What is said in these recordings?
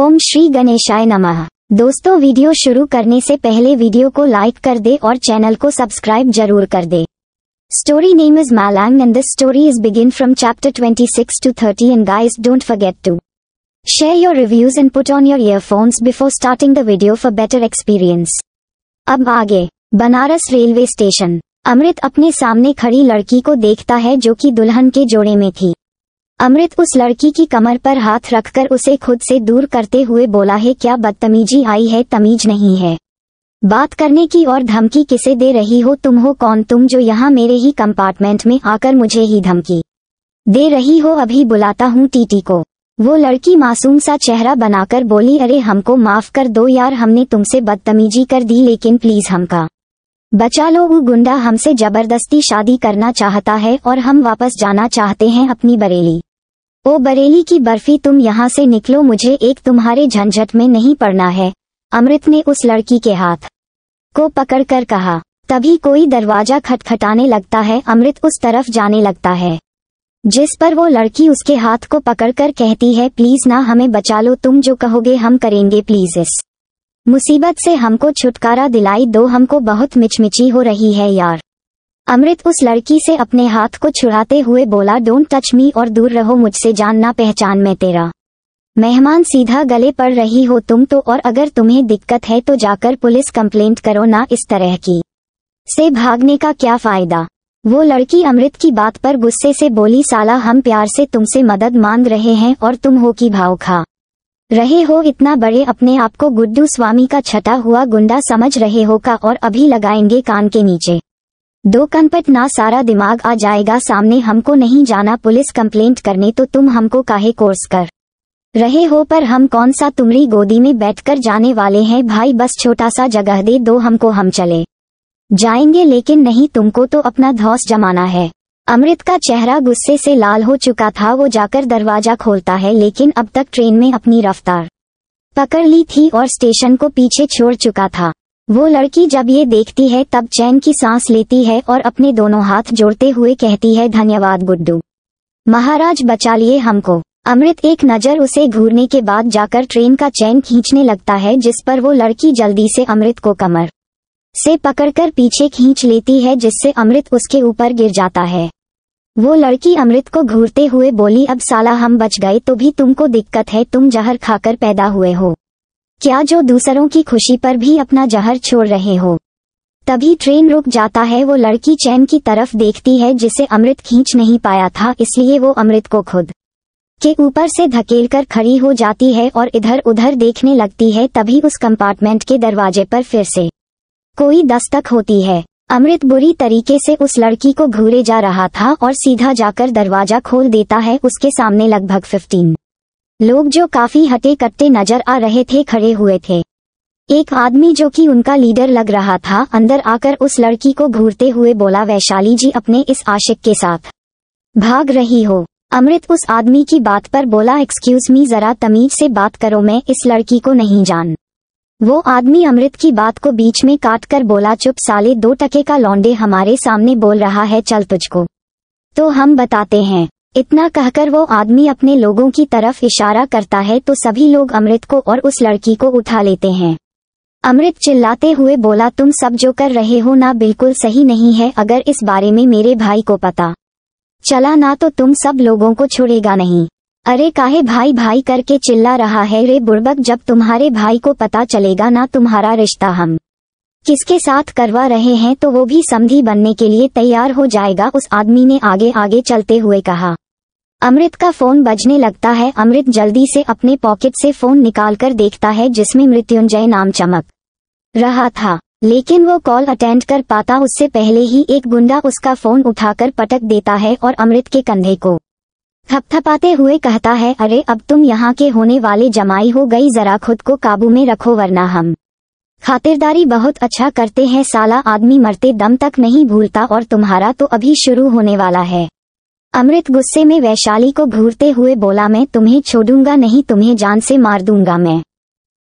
ओम श्री गणेशाय नमः दोस्तों वीडियो शुरू करने से पहले वीडियो को लाइक कर दे और चैनल को सब्सक्राइब जरूर कर दे story name is Malang and this story is begin from chapter 26 to 30 and guys don't forget to share your reviews and put on your earphones before starting the video for better experience अब आगे Banaras railway station अमृत अपने सामने खड़ी लड़की को देखता है जो कि दुल्हन के जोड़े में थी अमृत उस लड़की की कमर पर हाथ रखकर उसे खुद से दूर करते हुए बोला है क्या बदतमीजी आई है तमीज नहीं है बात करने की और धमकी किसे दे रही हो तुम हो कौन तुम जो यहाँ मेरे ही कंपार्टमेंट में आकर मुझे ही धमकी दे रही हो अभी बुलाता हूँ टीटी को वो लड़की मासूम सा चेहरा बनाकर बोली अरे हमको माफ कर दो यार हमने तुमसे बदतमीजी कर दी लेकिन प्लीज हमका बचा लो वो गुंडा हमसे जबरदस्ती शादी करना चाहता है और हम वापस जाना चाहते हैं अपनी बरेली ओ बरेली की बर्फी तुम यहाँ से निकलो मुझे एक तुम्हारे झंझट में नहीं पड़ना है अमृत ने उस लड़की के हाथ को पकड़कर कहा तभी कोई दरवाजा खटखटाने लगता है अमृत उस तरफ जाने लगता है जिस पर वो लड़की उसके हाथ को पकड़कर कहती है प्लीज ना हमें बचा लो तुम जो कहोगे हम करेंगे प्लीज इस मुसीबत से हमको छुटकारा दिलाई दो हमको बहुत मिचमिची हो रही है यार अमृत उस लड़की से अपने हाथ को छुड़ाते हुए बोला डोंट टच मी और दूर रहो मुझसे जान ना पहचान में तेरा मेहमान सीधा गले पड़ रही हो तुम तो और अगर तुम्हें दिक्कत है तो जाकर पुलिस कंप्लेंट करो ना इस तरह की से भागने का क्या फायदा वो लड़की अमृत की बात पर गुस्से से बोली साला हम प्यार से तुमसे मदद मांग रहे हैं और तुम हो कि भाव खा रहे हो इतना बड़े अपने आप को गुड्डू स्वामी का छटा हुआ गुंडा समझ रहे हो का और अभी लगाएंगे कान के नीचे दो कनपट ना सारा दिमाग आ जाएगा सामने हमको नहीं जाना पुलिस कंप्लेंट करने तो तुम हमको काहे कोर्स कर रहे हो पर हम कौन सा तुमरी गोदी में बैठकर जाने वाले हैं भाई बस छोटा सा जगह दे दो हमको हम चले जाएंगे लेकिन नहीं तुमको तो अपना धौस जमाना है अमृत का चेहरा गुस्से से लाल हो चुका था वो जाकर दरवाजा खोलता है लेकिन अब तक ट्रेन में अपनी रफ्तार पकड़ ली थी और स्टेशन को पीछे छोड़ चुका था वो लड़की जब ये देखती है तब चैन की सांस लेती है और अपने दोनों हाथ जोड़ते हुए कहती है धन्यवाद गुड्डू महाराज बचा लिए हमको अमृत एक नज़र उसे घूरने के बाद जाकर ट्रेन का चैन खींचने लगता है जिस पर वो लड़की जल्दी से अमृत को कमर से पकड़कर पीछे खींच लेती है जिससे अमृत उसके ऊपर गिर जाता है वो लड़की अमृत को घूरते हुए बोली अब साला हम बच गए तो भी तुमको दिक्कत है तुम जहर खाकर पैदा हुए हो क्या जो दूसरों की खुशी पर भी अपना जहर छोड़ रहे हो तभी ट्रेन रुक जाता है वो लड़की चैन की तरफ देखती है जिसे अमृत खींच नहीं पाया था इसलिए वो अमृत को खुद के ऊपर से धकेलकर खड़ी हो जाती है और इधर उधर देखने लगती है तभी उस कंपार्टमेंट के दरवाजे पर फिर से कोई दस्तक होती है अमृत बुरी तरीके से उस लड़की को घूरे जा रहा था और सीधा जाकर दरवाजा खोल देता है उसके सामने लगभग फिफ्टीन लोग जो काफी हटे कट्टे नजर आ रहे थे खड़े हुए थे एक आदमी जो कि उनका लीडर लग रहा था अंदर आकर उस लड़की को घूरते हुए बोला वैशाली जी अपने इस आशिक के साथ भाग रही हो अमृत उस आदमी की बात पर बोला एक्सक्यूज मी जरा तमीज से बात करो मैं इस लड़की को नहीं जान वो आदमी अमृत की बात को बीच में काट कर बोला चुप साले दो टके का लौंडे हमारे सामने बोल रहा है चल तुझको तो हम बताते हैं इतना कहकर वो आदमी अपने लोगों की तरफ इशारा करता है तो सभी लोग अमृत को और उस लड़की को उठा लेते हैं अमृत चिल्लाते हुए बोला तुम सब जो कर रहे हो ना बिल्कुल सही नहीं है अगर इस बारे में मेरे भाई को पता चला ना तो तुम सब लोगों को छोड़ेगा नहीं अरे काहे भाई भाई करके चिल्ला रहा है रे बुड़बक जब तुम्हारे भाई को पता चलेगा ना तुम्हारा रिश्ता हम किसके साथ करवा रहे हैं तो वो भी समधी बनने के लिए तैयार हो जाएगा उस आदमी ने आगे आगे चलते हुए कहा अमृत का फोन बजने लगता है अमृत जल्दी से अपने पॉकेट से फोन निकालकर देखता है जिसमें मृत्युंजय नाम चमक रहा था लेकिन वो कॉल अटेंड कर पाता उससे पहले ही एक गुंडा उसका फोन उठाकर पटक देता है और अमृत के कंधे को थपथपाते हुए कहता है अरे अब तुम यहाँ के होने वाले जमाई हो गई जरा खुद को काबू में रखो वरना हम खातिरदारी बहुत अच्छा करते हैं साला आदमी मरते दम तक नहीं भूलता और तुम्हारा तो अभी शुरू होने वाला है अमृत गुस्से में वैशाली को घूरते हुए बोला मैं तुम्हें छोड़ूंगा नहीं तुम्हें जान से मार दूंगा मैं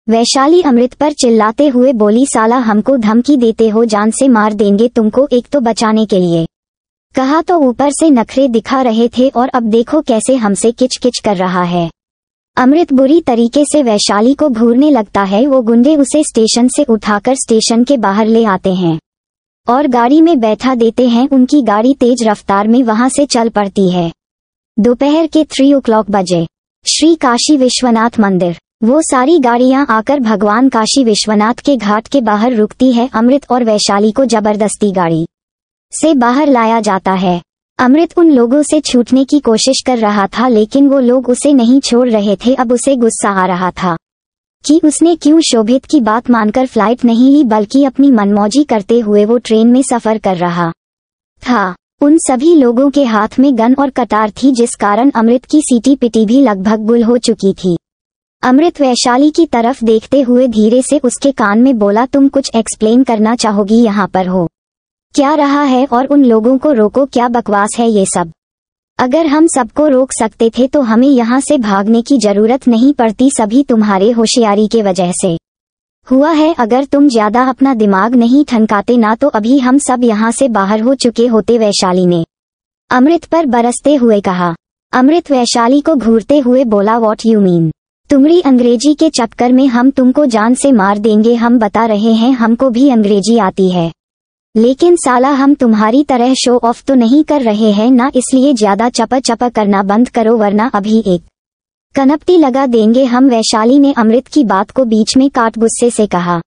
वैशाली अमृत पर चिल्लाते हुए बोली साला हमको धमकी देते हो जान से मार देंगे तुमको एक तो बचाने के लिए कहा तो ऊपर से नखरे दिखा रहे थे और अब देखो कैसे हमसे किच किच कर रहा है अमृत बुरी तरीके से वैशाली को घूरने लगता है वो गुंडे उसे स्टेशन से उठाकर स्टेशन के बाहर ले आते हैं और गाड़ी में बैठा देते हैं उनकी गाड़ी तेज रफ्तार में वहां से चल पड़ती है दोपहर के थ्री ओ बजे श्री काशी विश्वनाथ मंदिर वो सारी गाड़ियां आकर भगवान काशी विश्वनाथ के घाट के बाहर रुकती है अमृत और वैशाली को जबरदस्ती गाड़ी से बाहर लाया जाता है अमृत उन लोगों से छूटने की कोशिश कर रहा था लेकिन वो लोग उसे नहीं छोड़ रहे थे अब उसे गुस्सा आ रहा था कि उसने क्यों शोभित की बात मानकर फ्लाइट नहीं ली बल्कि अपनी मनमौजी करते हुए वो ट्रेन में सफर कर रहा था उन सभी लोगों के हाथ में गन और कतार थी जिस कारण अमृत की सीटी पिटी भी लगभग गुल हो चुकी थी अमृत वैशाली की तरफ देखते हुए धीरे से उसके कान में बोला तुम कुछ एक्सप्लेन करना चाहोगी यहाँ पर हो क्या रहा है और उन लोगों को रोको क्या बकवास है ये सब अगर हम सबको रोक सकते थे तो हमें यहाँ से भागने की जरूरत नहीं पड़ती सभी तुम्हारे होशियारी के वजह से हुआ है अगर तुम ज्यादा अपना दिमाग नहीं ठनकाते ना तो अभी हम सब यहाँ से बाहर हो चुके होते वैशाली ने अमृत पर बरसते हुए कहा अमृत वैशाली को घूरते हुए बोला वॉट यू मीन तुमरी अंग्रेजी के चक्कर में हम तुमको जान से मार देंगे हम बता रहे हैं हमको भी अंग्रेजी आती है लेकिन साला हम तुम्हारी तरह शो ऑफ तो नहीं कर रहे हैं ना इसलिए ज्यादा चपा चपा करना बंद करो वरना अभी एक कनपटी लगा देंगे हम वैशाली ने अमृत की बात को बीच में काट गुस्से से कहा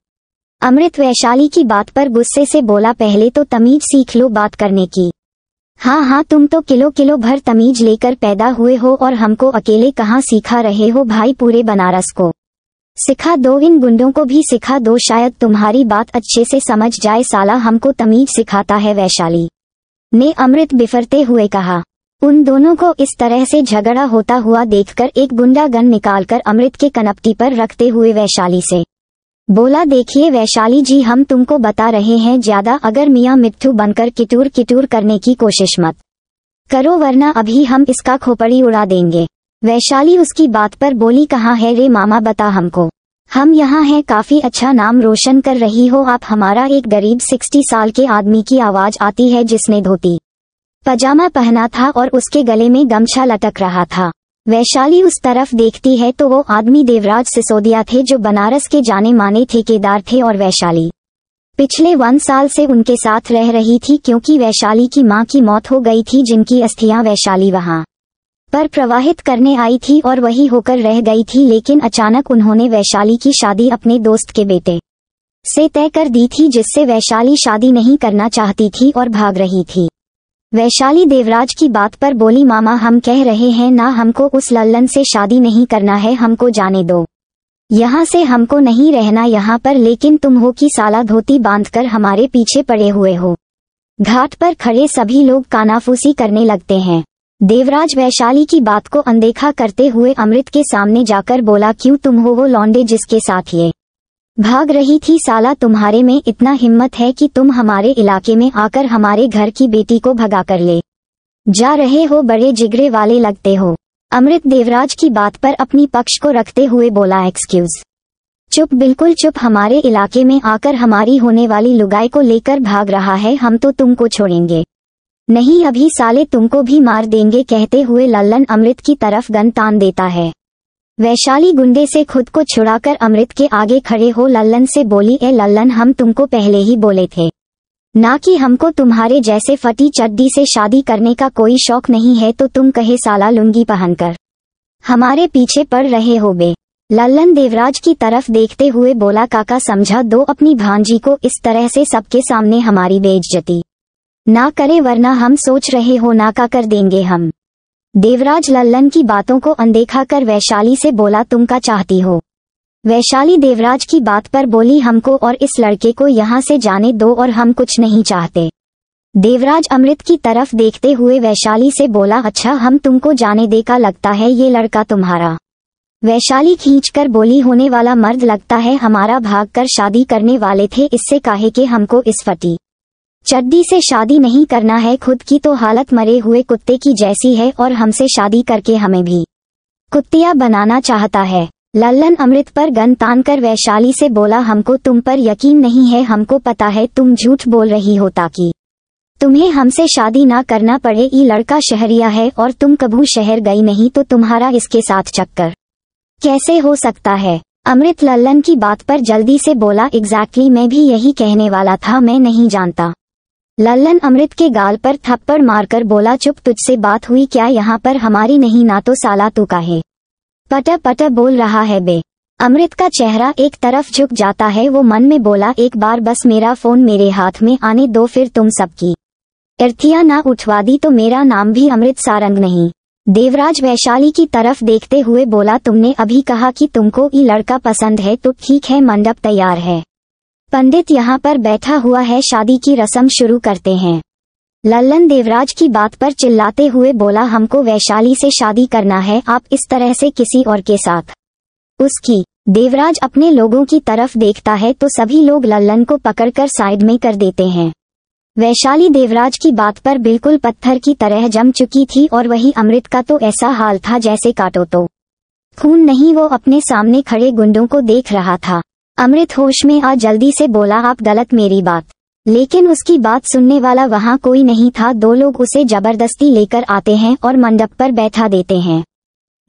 अमृत वैशाली की बात पर गुस्से से बोला पहले तो तमीज सीख लो बात करने की हाँ हाँ तुम तो किलो किलो भर तमीज लेकर पैदा हुए हो और हमको अकेले कहाँ सीखा रहे हो भाई पूरे बनारस को सिखा दो इन गुंडों को भी सिखा दो शायद तुम्हारी बात अच्छे से समझ जाए साला हमको तमीज सिखाता है वैशाली ने अमृत बिफरते हुए कहा उन दोनों को इस तरह से झगड़ा होता हुआ देखकर एक गुंडा गन निकालकर अमृत के कनपटी पर रखते हुए वैशाली से बोला देखिए वैशाली जी हम तुमको बता रहे हैं ज्यादा अगर मियाँ मिट्ठू बनकर किटूर किटूर करने की कोशिश मत करो वरना अभी हम इसका खोपड़ी उड़ा देंगे वैशाली उसकी बात पर बोली कहाँ है रे मामा बता हमको हम यहाँ हैं काफी अच्छा नाम रोशन कर रही हो आप हमारा एक गरीब सिक्सटी साल के आदमी की आवाज आती है जिसने धोती पजामा पहना था और उसके गले में गमछा लटक रहा था वैशाली उस तरफ देखती है तो वो आदमी देवराज सिसोदिया थे जो बनारस के जाने माने ठेकेदार थे और वैशाली पिछले वन साल से उनके साथ रह रही थी क्योंकि वैशाली की माँ की मौत हो गई थी जिनकी अस्थियां वैशाली वहाँ पर प्रवाहित करने आई थी और वही होकर रह गई थी लेकिन अचानक उन्होंने वैशाली की शादी अपने दोस्त के बेटे से तय कर दी थी जिससे वैशाली शादी नहीं करना चाहती थी और भाग रही थी वैशाली देवराज की बात पर बोली मामा हम कह रहे हैं ना हमको उस लल्लन से शादी नहीं करना है हमको जाने दो यहाँ से हमको नहीं रहना यहाँ पर लेकिन तुम हो कि साला धोती बांधकर हमारे पीछे पड़े हुए हो घाट पर खड़े सभी लोग कानाफूसी करने लगते हैं देवराज वैशाली की बात को अनदेखा करते हुए अमृत के सामने जाकर बोला क्यों तुम हो वो लौंडे जिसके साथ ये भाग रही थी साला तुम्हारे में इतना हिम्मत है कि तुम हमारे इलाके में आकर हमारे घर की बेटी को भगा कर ले जा रहे हो बड़े जिगरे वाले लगते हो अमृत देवराज की बात पर अपनी पक्ष को रखते हुए बोला एक्सक्यूज चुप बिल्कुल चुप हमारे इलाके में आकर हमारी होने वाली लुगाई को लेकर भाग रहा है हम तो तुमको छोड़ेंगे नहीं अभी साले तुमको भी मार देंगे कहते हुए लल्लन अमृत की तरफ गन तान देता है वैशाली गुंडे से खुद को छुड़ाकर अमृत के आगे खड़े हो लल्लन से बोली ए लल्लन हम तुमको पहले ही बोले थे ना कि हमको तुम्हारे जैसे फटी चड्डी से शादी करने का कोई शौक नहीं है तो तुम कहे साला लुंगी पहनकर हमारे पीछे पड़ रहे हो बे लल्लन देवराज की तरफ देखते हुए बोला काका समझा दो अपनी भांजी को इस तरह से सबके सामने हमारी बेइज्जती ना करे वरना हम सोच रहे हो ना का कर देंगे हम देवराज लल्लन की बातों को अनदेखा कर वैशाली से बोला तुम का चाहती हो वैशाली देवराज की बात पर बोली हमको और इस लड़के को यहाँ से जाने दो और हम कुछ नहीं चाहते देवराज अमृत की तरफ देखते हुए वैशाली से बोला अच्छा हम तुमको जाने दे का लगता है ये लड़का तुम्हारा वैशाली खींचकर बोली होने वाला मर्द लगता है हमारा भाग कर शादी करने वाले थे इससे काहे के हमको इस फटी चड्डी से शादी नहीं करना है खुद की तो हालत मरे हुए कुत्ते की जैसी है और हमसे शादी करके हमें भी कुत्तिया बनाना चाहता है लल्लन अमृत पर गन तान कर वैशाली से बोला हमको तुम पर यकीन नहीं है हमको पता है तुम झूठ बोल रही हो ताकि तुम्हें हमसे शादी ना करना पड़े ये लड़का शहरिया है और तुम कभू शहर गई नहीं तो तुम्हारा इसके साथ चक्कर कैसे हो सकता है अमृत लल्लन की बात पर जल्दी से बोला एग्जैक्टली exactly मैं भी यही कहने वाला था मैं नहीं जानता लल्लन अमृत के गाल पर थप्पड़ मारकर बोला चुप तुझसे बात हुई क्या यहाँ पर हमारी नहीं ना तो साला तू का है पट पट बोल रहा है बे अमृत का चेहरा एक तरफ झुक जाता है वो मन में बोला एक बार बस मेरा फोन मेरे हाथ में आने दो फिर तुम सबकी इर्थिया ना उठवा दी तो मेरा नाम भी अमृत सारंग नहीं देवराज वैशाली की तरफ देखते हुए बोला तुमने अभी कहा कि तुमको ये लड़का पसंद है तो ठीक है मंडप तैयार है पंडित यहाँ पर बैठा हुआ है शादी की रस्म शुरू करते हैं लल्लन देवराज की बात पर चिल्लाते हुए बोला हमको वैशाली से शादी करना है आप इस तरह से किसी और के साथ उसकी देवराज अपने लोगों की तरफ देखता है तो सभी लोग लल्लन को पकड़कर साइड में कर देते हैं वैशाली देवराज की बात पर बिल्कुल पत्थर की तरह जम चुकी थी और वही अमृत का तो ऐसा हाल था जैसे काटो तो खून नहीं वो अपने सामने खड़े गुंडों को देख रहा था अमृत होश में आ जल्दी से बोला आप गलत मेरी बात लेकिन उसकी बात सुनने वाला वहाँ कोई नहीं था दो लोग उसे जबरदस्ती लेकर आते हैं और मंडप पर बैठा देते हैं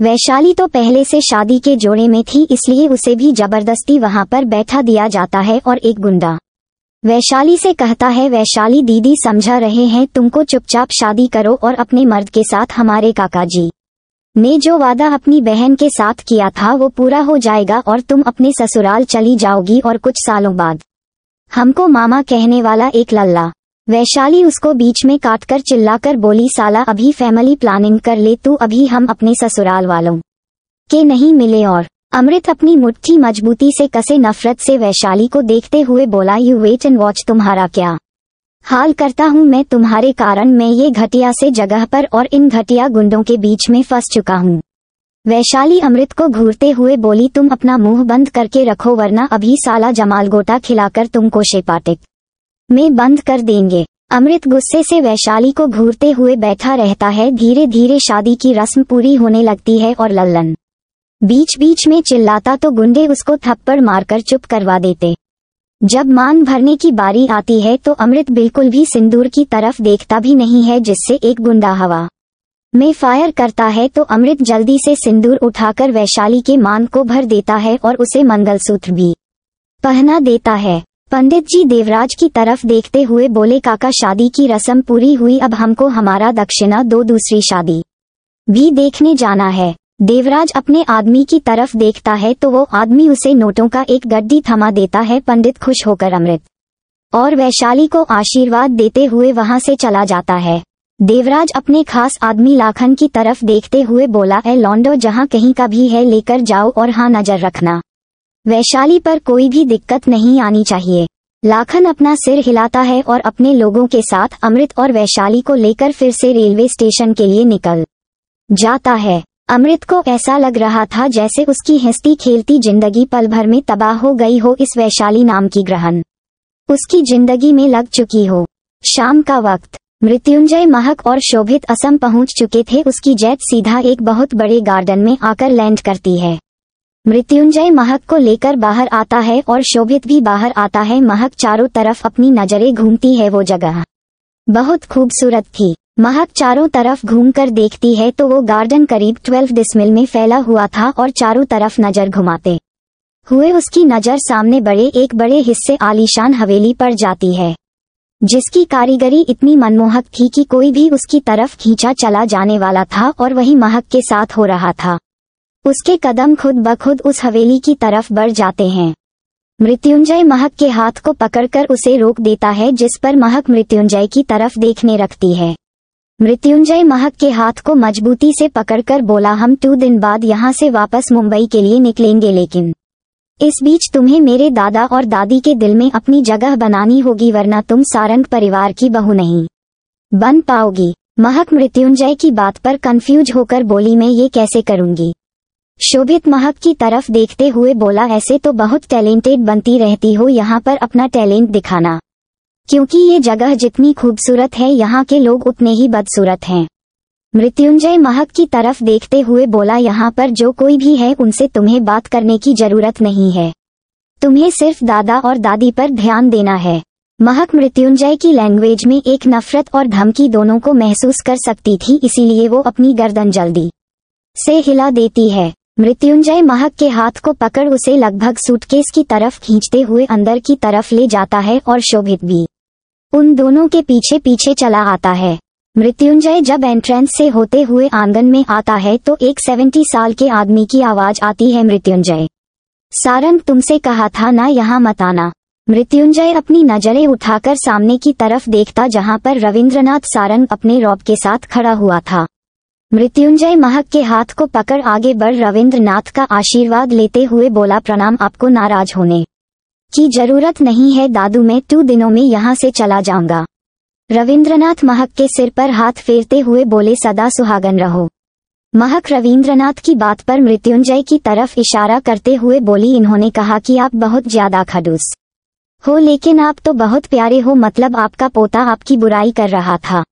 वैशाली तो पहले से शादी के जोड़े में थी इसलिए उसे भी जबरदस्ती वहाँ पर बैठा दिया जाता है और एक गुंडा वैशाली से कहता है वैशाली दीदी समझा रहे हैं तुमको चुपचाप शादी करो और अपने मर्द के साथ हमारे काका जी ने जो वादा अपनी बहन के साथ किया था वो पूरा हो जाएगा और तुम अपने ससुराल चली जाओगी और कुछ सालों बाद हमको मामा कहने वाला एक लल्ला वैशाली उसको बीच में काटकर चिल्लाकर बोली साला अभी फैमिली प्लानिंग कर ले तू अभी हम अपने ससुराल वालों के नहीं मिले और अमृत अपनी मुट्ठी मजबूती से कसे नफरत से वैशाली को देखते हुए बोला यू वेट एंड वॉच तुम्हारा क्या हाल करता हूँ मैं तुम्हारे कारण मैं ये घटिया से जगह पर और इन घटिया गुंडों के बीच में फंस चुका हूँ वैशाली अमृत को घूरते हुए बोली तुम अपना मुंह बंद करके रखो वरना अभी साला जमाल गोटा खिलाकर तुमको शेपाटिक में बंद कर देंगे अमृत गुस्से से वैशाली को घूरते हुए बैठा रहता है धीरे धीरे शादी की रस्म पूरी होने लगती है और लल्लन बीच बीच में चिल्लाता तो गुंडे उसको थप्पड़ मारकर चुप करवा देते जब मांग भरने की बारी आती है तो अमृत बिल्कुल भी सिंदूर की तरफ देखता भी नहीं है जिससे एक गुंडा हवा में फायर करता है तो अमृत जल्दी से सिंदूर उठाकर वैशाली के मान को भर देता है और उसे मंगलसूत्र भी पहना देता है पंडित जी देवराज की तरफ देखते हुए बोले काका शादी की रस्म पूरी हुई अब हमको हमारा दक्षिणा दो दूसरी शादी भी देखने जाना है देवराज अपने आदमी की तरफ देखता है तो वो आदमी उसे नोटों का एक गड्डी थमा देता है पंडित खुश होकर अमृत और वैशाली को आशीर्वाद देते हुए वहां से चला जाता है देवराज अपने खास आदमी लाखन की तरफ देखते हुए बोला है लॉन्डो जहां कहीं का भी है लेकर जाओ और हाँ नजर रखना वैशाली पर कोई भी दिक्कत नहीं आनी चाहिए लाखन अपना सिर हिलाता है और अपने लोगों के साथ अमृत और वैशाली को लेकर फिर से रेलवे स्टेशन के लिए निकल जाता है अमृत को ऐसा लग रहा था जैसे उसकी हस्ती खेलती जिंदगी पल भर में तबाह हो गई हो इस वैशाली नाम की ग्रहण उसकी जिंदगी में लग चुकी हो शाम का वक्त मृत्युंजय महक और शोभित असम पहुंच चुके थे उसकी जैत सीधा एक बहुत बड़े गार्डन में आकर लैंड करती है मृत्युंजय महक को लेकर बाहर आता है और शोभित भी बाहर आता है महक चारों तरफ अपनी नजरें घूमती है वो जगह बहुत खूबसूरत थी महक चारों तरफ घूमकर देखती है तो वो गार्डन करीब ट्वेल्व डिसमिल में फैला हुआ था और चारों तरफ नजर घुमाते हुए उसकी नजर सामने बड़े एक बड़े हिस्से आलीशान हवेली पर जाती है जिसकी कारीगरी इतनी मनमोहक थी कि कोई भी उसकी तरफ खींचा चला जाने वाला था और वही महक के साथ हो रहा था उसके कदम खुद बखुद उस हवेली की तरफ बढ़ जाते हैं मृत्युंजय महक के हाथ को पकड़कर उसे रोक देता है जिस पर महक मृत्युंजय की तरफ देखने रखती है मृत्युंजय महक के हाथ को मजबूती से पकड़कर बोला हम टू दिन बाद यहाँ से वापस मुंबई के लिए निकलेंगे लेकिन इस बीच तुम्हें मेरे दादा और दादी के दिल में अपनी जगह बनानी होगी वरना तुम सारंग परिवार की बहू नहीं बन पाओगी महक मृत्युंजय की बात पर कंफ्यूज होकर बोली मैं ये कैसे करूंगी शोभित महक की तरफ देखते हुए बोला ऐसे तो बहुत टैलेंटेड बनती रहती हो यहाँ पर अपना टैलेंट दिखाना क्योंकि ये जगह जितनी खूबसूरत है यहाँ के लोग उतने ही बदसूरत हैं मृत्युंजय महक की तरफ देखते हुए बोला यहाँ पर जो कोई भी है उनसे तुम्हें बात करने की जरूरत नहीं है तुम्हें सिर्फ दादा और दादी पर ध्यान देना है महक मृत्युंजय की लैंग्वेज में एक नफरत और धमकी दोनों को महसूस कर सकती थी इसीलिए वो अपनी गर्दन जल्दी से हिला देती है मृत्युंजय महक के हाथ को पकड़ उसे लगभग सूटकेस की तरफ खींचते हुए अंदर की तरफ ले जाता है और शोभित भी उन दोनों के पीछे पीछे चला आता है मृत्युंजय जब एंट्रेंस से होते हुए आंगन में आता है तो एक सेवेंटी साल के आदमी की आवाज आती है मृत्युंजय सारंग तुमसे कहा था ना यहाँ मत आना मृत्युंजय अपनी नजरें उठाकर सामने की तरफ देखता जहाँ पर रविंद्रनाथ सारंग अपने रौब के साथ खड़ा हुआ था मृत्युंजय महक के हाथ को पकड़ आगे बढ़ रविन्द्र का आशीर्वाद लेते हुए बोला प्रणाम आपको नाराज होने की जरूरत नहीं है दादू मैं टू दिनों में यहाँ से चला जाऊंगा रविंद्रनाथ महक के सिर पर हाथ फेरते हुए बोले सदा सुहागन रहो महक रविंद्रनाथ की बात पर मृत्युंजय की तरफ इशारा करते हुए बोली इन्होंने कहा कि आप बहुत ज्यादा खडूस हो लेकिन आप तो बहुत प्यारे हो मतलब आपका पोता आपकी बुराई कर रहा था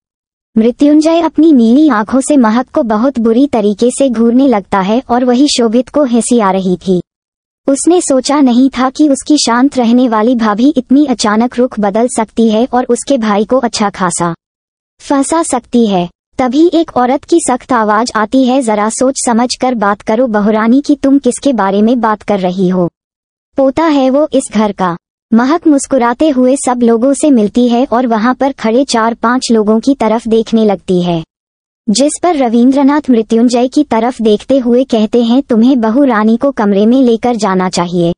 मृत्युंजय अपनी नीली आंखों से महक को बहुत बुरी तरीके से घूरने लगता है और वही शोभित को हंसी आ रही थी उसने सोचा नहीं था कि उसकी शांत रहने वाली भाभी इतनी अचानक रुख बदल सकती है और उसके भाई को अच्छा खासा फंसा सकती है तभी एक औरत की सख्त आवाज आती है जरा सोच समझ कर बात करो बहुरानी की तुम किसके बारे में बात कर रही हो पोता है वो इस घर का महक मुस्कुराते हुए सब लोगों से मिलती है और वहां पर खड़े चार पांच लोगों की तरफ देखने लगती है जिस पर रविंद्रनाथ मृत्युंजय की तरफ देखते हुए कहते हैं तुम्हें बहु रानी को कमरे में लेकर जाना चाहिए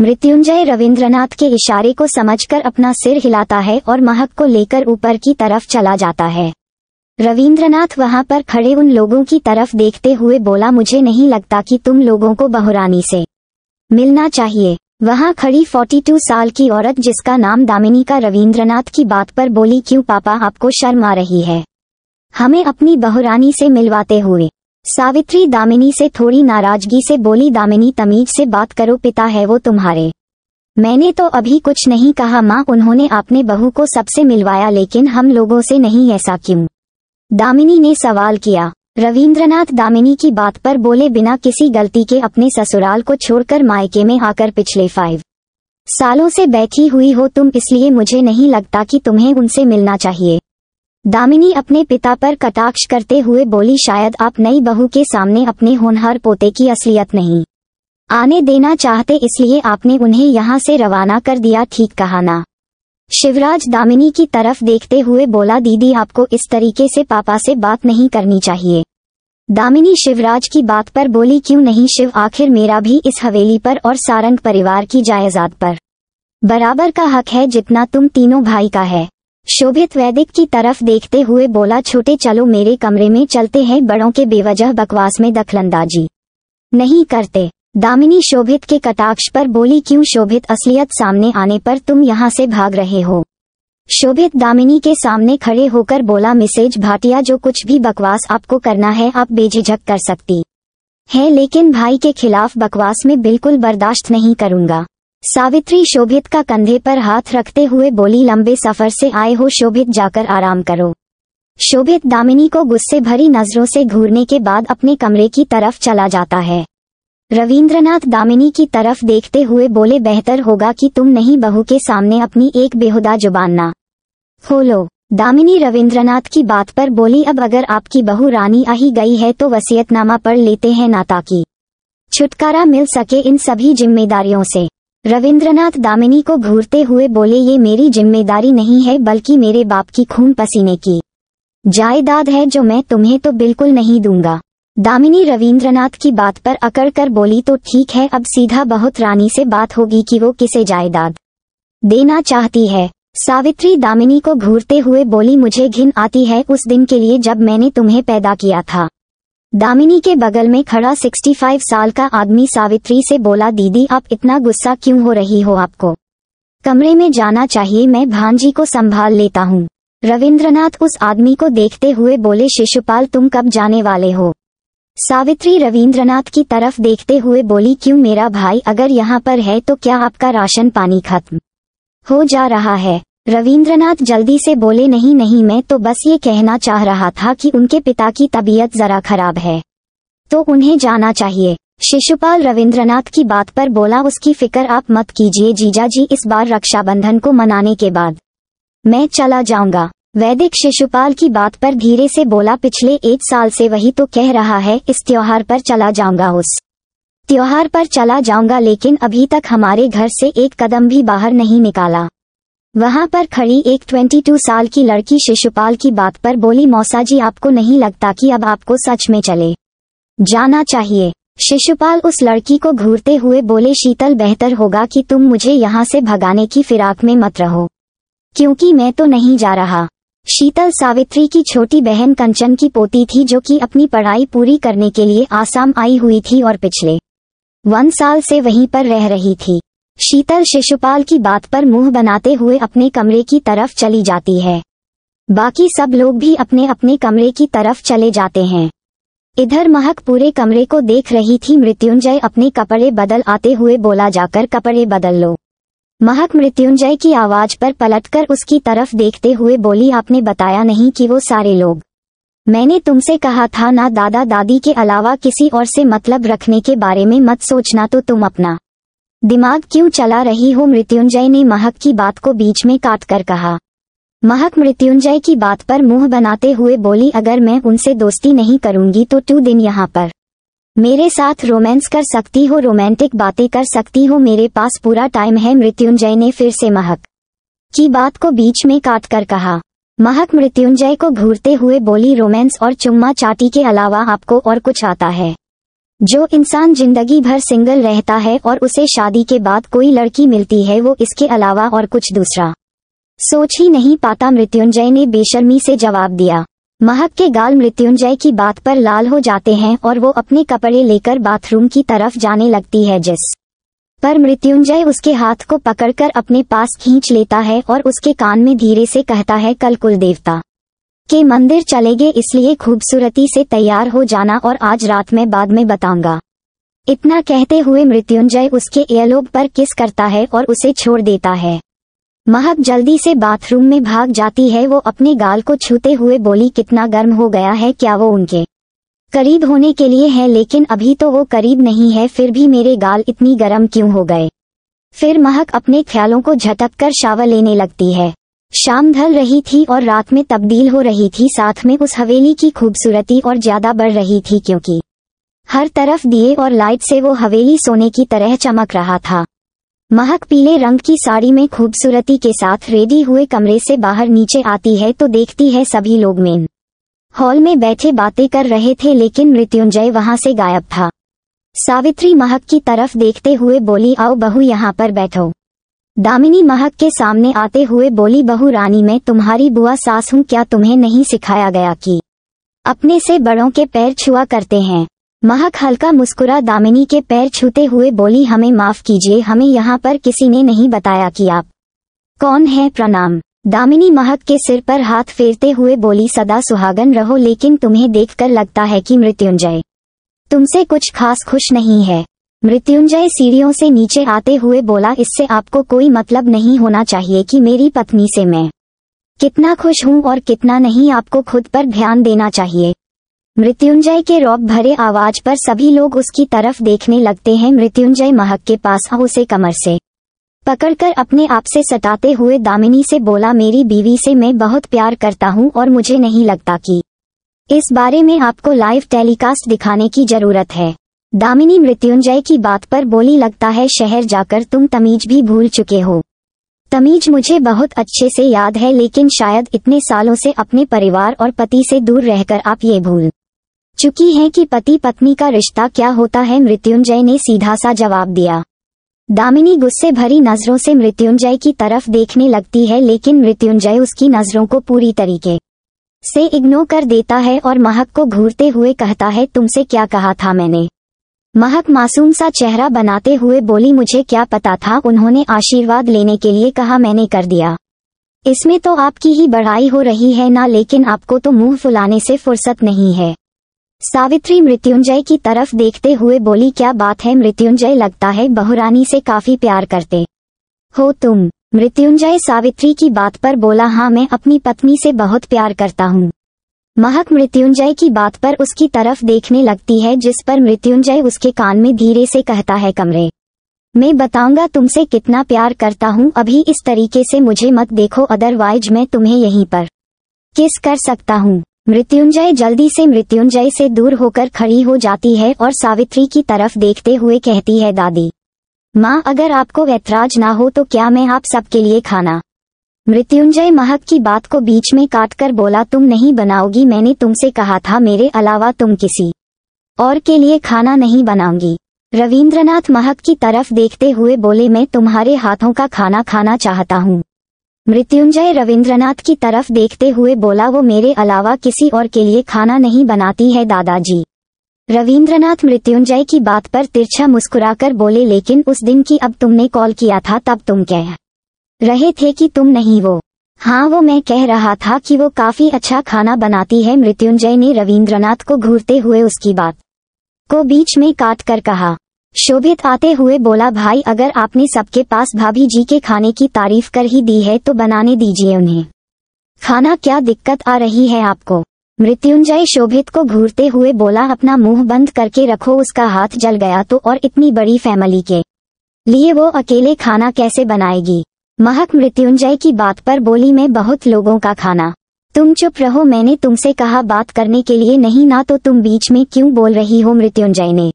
मृत्युंजय रविन्द्रनाथ के इशारे को समझकर अपना सिर हिलाता है और महक को लेकर ऊपर की तरफ चला जाता है रविंद्रनाथ वहां पर खड़े उन लोगों की तरफ देखते हुए बोला मुझे नहीं लगता कि तुम लोगों को बहुरानी से मिलना चाहिए वहां खड़ी 42 साल की औरत जिसका नाम दामिनी का रविंद्रनाथ की बात पर बोली क्यों पापा आपको शर्म आ रही है हमें अपनी बहुरानी से मिलवाते हुए सावित्री दामिनी से थोड़ी नाराजगी से बोली दामिनी तमीज से बात करो पिता है वो तुम्हारे मैंने तो अभी कुछ नहीं कहा माँ उन्होंने अपने बहू को सबसे मिलवाया लेकिन हम लोगों से नहीं ऐसा क्यों दामिनी ने सवाल किया रविंद्रनाथ दामिनी की बात पर बोले बिना किसी गलती के अपने ससुराल को छोड़कर मायके में आकर पिछले फाइव सालों से बैठी हुई हो तुम इसलिए मुझे नहीं लगता कि तुम्हें उनसे मिलना चाहिए दामिनी अपने पिता पर कटाक्ष करते हुए बोली शायद आप नई बहू के सामने अपने होनहार पोते की असलियत नहीं आने देना चाहते इसलिए आपने उन्हें यहाँ से रवाना कर दिया ठीक कहा ना शिवराज दामिनी की तरफ देखते हुए बोला दीदी आपको इस तरीके से पापा से बात नहीं करनी चाहिए दामिनी शिवराज की बात पर बोली क्यों नहीं शिव आखिर मेरा भी इस हवेली पर और सारंग परिवार की जायजाद पर बराबर का हक है जितना तुम तीनों भाई का है शोभित वैदिक की तरफ देखते हुए बोला छोटे चलो मेरे कमरे में चलते हैं बड़ों के बेवजह बकवास में दखलंदाजी नहीं करते दामिनी शोभित के कटाक्ष पर बोली क्यों शोभित असलियत सामने आने पर तुम यहाँ से भाग रहे हो शोभित दामिनी के सामने खड़े होकर बोला मिसेज भाटिया जो कुछ भी बकवास आपको करना है आप बेझिझक कर सकती है लेकिन भाई के खिलाफ बकवास में बिल्कुल बर्दाश्त नहीं करूँगा सावित्री शोभित का कंधे पर हाथ रखते हुए बोली लंबे सफर से आए हो शोभित जाकर आराम करो शोभित दामिनी को गुस्से भरी नजरों से घूरने के बाद अपने कमरे की तरफ चला जाता है रविंद्रनाथ दामिनी की तरफ देखते हुए बोले बेहतर होगा कि तुम नहीं बहू के सामने अपनी एक बेहुदा जुबान ना खोलो दामिनी रविंद्रनाथ की बात पर बोली अब अगर आपकी बहू रानी आही गई है तो वसीयतनामा पढ़ लेते हैं ना ताकि छुटकारा मिल सके इन सभी जिम्मेदारियों से रविंद्रनाथ दामिनी को घूरते हुए बोले ये मेरी जिम्मेदारी नहीं है बल्कि मेरे बाप की खून पसीने की जायदाद है जो मैं तुम्हें तो बिल्कुल नहीं दूंगा दामिनी रविंद्रनाथ की बात पर अकड़ कर बोली तो ठीक है अब सीधा बहुत रानी से बात होगी कि वो किसे जायदाद देना चाहती है सावित्री दामिनी को घूरते हुए बोली मुझे घिन आती है उस दिन के लिए जब मैंने तुम्हें पैदा किया था दामिनी के बगल में खड़ा 65 साल का आदमी सावित्री से बोला दीदी आप इतना गुस्सा क्यों हो रही हो आपको कमरे में जाना चाहिए मैं भांजी को संभाल लेता हूँ रविंद्रनाथ उस आदमी को देखते हुए बोले शिशुपाल तुम कब जाने वाले हो सावित्री रविंद्रनाथ की तरफ देखते हुए बोली क्यों मेरा भाई अगर यहाँ पर है तो क्या आपका राशन पानी खत्म हो जा रहा है रविंद्रनाथ जल्दी से बोले नहीं नहीं मैं तो बस ये कहना चाह रहा था कि उनके पिता की तबीयत जरा खराब है तो उन्हें जाना चाहिए शिशुपाल रविंद्रनाथ की बात पर बोला उसकी फिक्र आप मत कीजिए जीजा जी इस बार रक्षाबंधन को मनाने के बाद मैं चला जाऊंगा वैदिक शिशुपाल की बात पर धीरे से बोला पिछले एक साल से वही तो कह रहा है इस त्योहार पर चला जाऊंगा उस त्योहार पर चला जाऊंगा लेकिन अभी तक हमारे घर से एक कदम भी बाहर नहीं निकाला वहां पर खड़ी एक 22 साल की लड़की शिशुपाल की बात पर बोली मौसा जी आपको नहीं लगता कि अब आपको सच में चले जाना चाहिए शिशुपाल उस लड़की को घूरते हुए बोले शीतल बेहतर होगा कि तुम मुझे यहाँ से भगाने की फिराक में मत रहो क्योंकि मैं तो नहीं जा रहा शीतल सावित्री की छोटी बहन कंचन की पोती थी जो कि अपनी पढ़ाई पूरी करने के लिए आसाम आई हुई थी और पिछले वन साल से वहीं पर रह रही थी शीतल शिशुपाल की बात पर मुंह बनाते हुए अपने कमरे की तरफ चली जाती है बाकी सब लोग भी अपने अपने कमरे की तरफ चले जाते हैं इधर महक पूरे कमरे को देख रही थी मृत्युंजय अपने कपड़े बदल आते हुए बोला जाकर कपड़े बदल लो महक मृत्युंजय की आवाज पर पलटकर उसकी तरफ देखते हुए बोली आपने बताया नहीं कि वो सारे लोग मैंने तुमसे कहा था ना दादा दादी के अलावा किसी और से मतलब रखने के बारे में मत सोचना तो तुम अपना दिमाग क्यों चला रही हो मृत्युंजय ने महक की बात को बीच में काट कर कहा महक मृत्युंजय की बात पर मुंह बनाते हुए बोली अगर मैं उनसे दोस्ती नहीं करूंगी तो टू दिन यहाँ पर मेरे साथ रोमांस कर सकती हो रोमांटिक बातें कर सकती हो मेरे पास पूरा टाइम है मृत्युंजय ने फिर से महक की बात को बीच में काट कर कहा महक मृत्युंजय को घूरते हुए बोली रोमांस और चुम्मा चाटी के अलावा आपको और कुछ आता है जो इंसान जिंदगी भर सिंगल रहता है और उसे शादी के बाद कोई लड़की मिलती है वो इसके अलावा और कुछ दूसरा सोच ही नहीं पाता मृत्युंजय ने बेशर्मी से जवाब दिया महक के गाल मृत्युंजय की बात पर लाल हो जाते हैं और वो अपने कपड़े लेकर बाथरूम की तरफ जाने लगती है जिस पर मृत्युंजय उसके हाथ को पकड़कर अपने पास खींच लेता है और उसके कान में धीरे से कहता है कल कुल देवता के मंदिर चलेगे इसलिए खूबसूरती से तैयार हो जाना और आज रात में बाद में बताऊंगा इतना कहते हुए मृत्युंजय उसके एयरलोब पर किस करता है और उसे छोड़ देता है महक जल्दी से बाथरूम में भाग जाती है वो अपने गाल को छूते हुए बोली कितना गर्म हो गया है क्या वो उनके करीब होने के लिए है लेकिन अभी तो वो करीब नहीं है फिर भी मेरे गाल इतनी गर्म क्यों हो गए फिर महक अपने ख्यालों को झटक कर शावर लेने लगती है शाम ढल रही थी और रात में तब्दील हो रही थी साथ में उस हवेली की खूबसूरती और ज्यादा बढ़ रही थी क्योंकि हर तरफ दिए और लाइट से वो हवेली सोने की तरह चमक रहा था महक पीले रंग की साड़ी में खूबसूरती के साथ रेडी हुए कमरे से बाहर नीचे आती है तो देखती है सभी लोग मेन हॉल में बैठे बातें कर रहे थे लेकिन मृत्युंजय वहां से गायब था सावित्री महक की तरफ देखते हुए बोली आओ बहू यहाँ पर बैठो दामिनी महक के सामने आते हुए बोली बहु रानी मैं तुम्हारी बुआ सास हूँ क्या तुम्हें नहीं सिखाया गया कि अपने से बड़ों के पैर छुआ करते हैं महक हल्का मुस्कुरा दामिनी के पैर छूते हुए बोली हमें माफ कीजिए हमें यहाँ पर किसी ने नहीं बताया कि आप कौन है प्रणाम दामिनी महक के सिर पर हाथ फेरते हुए बोली सदा सुहागन रहो लेकिन तुम्हें देखकर लगता है कि मृत्युंजय तुमसे कुछ खास खुश नहीं है मृत्युंजय सीढ़ियों से नीचे आते हुए बोला इससे आपको कोई मतलब नहीं होना चाहिए कि मेरी पत्नी से मैं कितना खुश हूं और कितना नहीं आपको खुद पर ध्यान देना चाहिए मृत्युंजय के रौब भरे आवाज पर सभी लोग उसकी तरफ देखने लगते हैं मृत्युंजय महक के पास उसे कमर से पकड़कर अपने आप से सताते हुए दामिनी से बोला मेरी बीवी से मैं बहुत प्यार करता हूं और मुझे नहीं लगता कि इस बारे में आपको लाइव टेलीकास्ट दिखाने की जरूरत है दामिनी मृत्युंजय की बात पर बोली लगता है शहर जाकर तुम तमीज भी भूल चुके हो तमीज मुझे बहुत अच्छे से याद है लेकिन शायद इतने सालों से अपने परिवार और पति से दूर रहकर आप ये भूल चुकी हैं कि पति पत्नी का रिश्ता क्या होता है मृत्युंजय ने सीधा सा जवाब दिया दामिनी गुस्से भरी नजरों से मृत्युंजय की तरफ देखने लगती है लेकिन मृत्युंजय उसकी नजरों को पूरी तरीके से इग्नोर कर देता है और महक को घूरते हुए कहता है तुमसे क्या कहा था मैंने महक मासूम सा चेहरा बनाते हुए बोली मुझे क्या पता था उन्होंने आशीर्वाद लेने के लिए कहा मैंने कर दिया इसमें तो आपकी ही बढ़ाई हो रही है ना लेकिन आपको तो मुंह फुलाने से फुर्सत नहीं है सावित्री मृत्युंजय की तरफ देखते हुए बोली क्या बात है मृत्युंजय लगता है बहुरानी से काफी प्यार करते हो तुम मृत्युंजय सावित्री की बात पर बोला हाँ मैं अपनी पत्नी से बहुत प्यार करता हूँ महक मृत्युंजय की बात पर उसकी तरफ देखने लगती है जिस पर मृत्युंजय उसके कान में धीरे से कहता है कमरे मैं बताऊंगा तुमसे कितना प्यार करता हूँ अभी इस तरीके से मुझे मत देखो अदरवाइज मैं तुम्हें यहीं पर किस कर सकता हूँ मृत्युंजय जल्दी से मृत्युंजय से दूर होकर खड़ी हो जाती है और सावित्री की तरफ देखते हुए कहती है दादी माँ अगर आपको ऐतराज ना हो तो क्या मैं आप सबके लिए खाना मृत्युंजय महक की बात को बीच में काटकर बोला तुम नहीं बनाओगी मैंने तुमसे कहा था मेरे अलावा तुम किसी और के लिए खाना नहीं बनाऊंगी रविंद्रनाथ महक की तरफ देखते हुए बोले मैं तुम्हारे हाथों का खाना खाना चाहता हूँ मृत्युंजय रविंद्रनाथ की तरफ देखते हुए बोला वो मेरे अलावा किसी और के लिए खाना नहीं बनाती है दादाजी रविंद्रनाथ मृत्युंजय की बात पर तिरछा मुस्कुराकर बोले लेकिन उस दिन की अब तुमने कॉल किया था तब तुम क्या रहे थे कि तुम नहीं वो हाँ वो मैं कह रहा था कि वो काफी अच्छा खाना बनाती है मृत्युंजय ने रविंद्रनाथ को घूरते हुए उसकी बात को बीच में काट कर कहा शोभित आते हुए बोला भाई अगर आपने सबके पास भाभी जी के खाने की तारीफ कर ही दी है तो बनाने दीजिए उन्हें खाना क्या दिक्कत आ रही है आपको मृत्युंजय शोभित को घूरते हुए बोला अपना मुंह बंद करके रखो उसका हाथ जल गया तो और इतनी बड़ी फैमिली के लिए वो अकेले खाना कैसे बनाएगी महक मृत्युंजय की बात पर बोली मैं बहुत लोगों का खाना तुम चुप रहो मैंने तुमसे कहा बात करने के लिए नहीं ना तो तुम बीच में क्यों बोल रही हो मृत्युंजय ने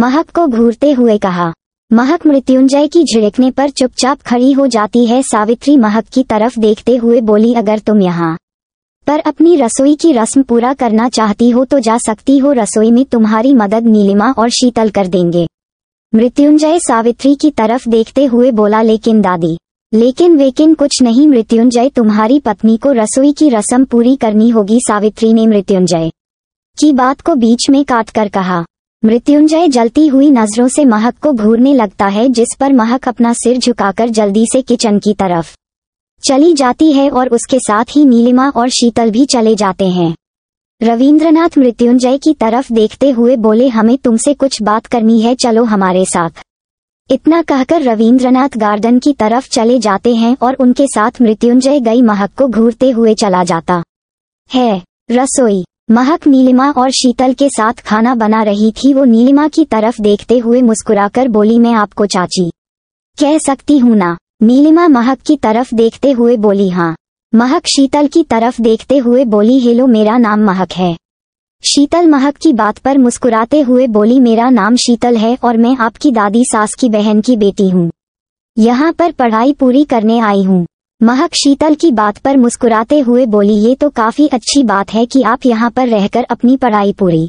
महक को घूरते हुए कहा महक मृत्युंजय की झिड़कने पर चुपचाप खड़ी हो जाती है सावित्री महक की तरफ देखते हुए बोली अगर तुम यहाँ पर अपनी रसोई की रस्म पूरा करना चाहती हो तो जा सकती हो रसोई में तुम्हारी मदद नीलिमा और शीतल कर देंगे मृत्युंजय सावित्री की तरफ देखते हुए बोला लेकिन दादी लेकिन वेकिन कुछ नहीं मृत्युंजय तुम्हारी पत्नी को रसोई की रसम पूरी करनी होगी सावित्री ने मृत्युंजय की बात को बीच में काट कर कहा मृत्युंजय जलती हुई नजरों से महक को घूरने लगता है जिस पर महक अपना सिर झुकाकर जल्दी से किचन की तरफ चली जाती है और उसके साथ ही नीलिमा और शीतल भी चले जाते हैं रविन्द्रनाथ मृत्युंजय की तरफ देखते हुए बोले हमें तुमसे कुछ बात करनी है चलो हमारे साथ इतना कहकर रविन्द्रनाथ गार्डन की तरफ चले जाते हैं और उनके साथ मृत्युंजय गई महक को घूरते हुए चला जाता है रसोई महक नीलिमा और शीतल के साथ खाना बना रही थी वो नीलिमा की तरफ देखते हुए मुस्कुराकर बोली मैं आपको चाची कह सकती हूँ ना नीलिमा महक की तरफ देखते हुए बोली हाँ महक शीतल की तरफ देखते हुए बोली हेलो मेरा नाम महक है शीतल महक की बात पर मुस्कुराते हुए बोली मेरा नाम शीतल है और मैं आपकी दादी सास की बहन की बेटी हूँ यहाँ पर पढ़ाई पूरी करने आई हूँ महक शीतल की बात पर मुस्कुराते हुए बोली ये तो काफी अच्छी बात है कि आप यहाँ पर रहकर अपनी पढ़ाई पूरी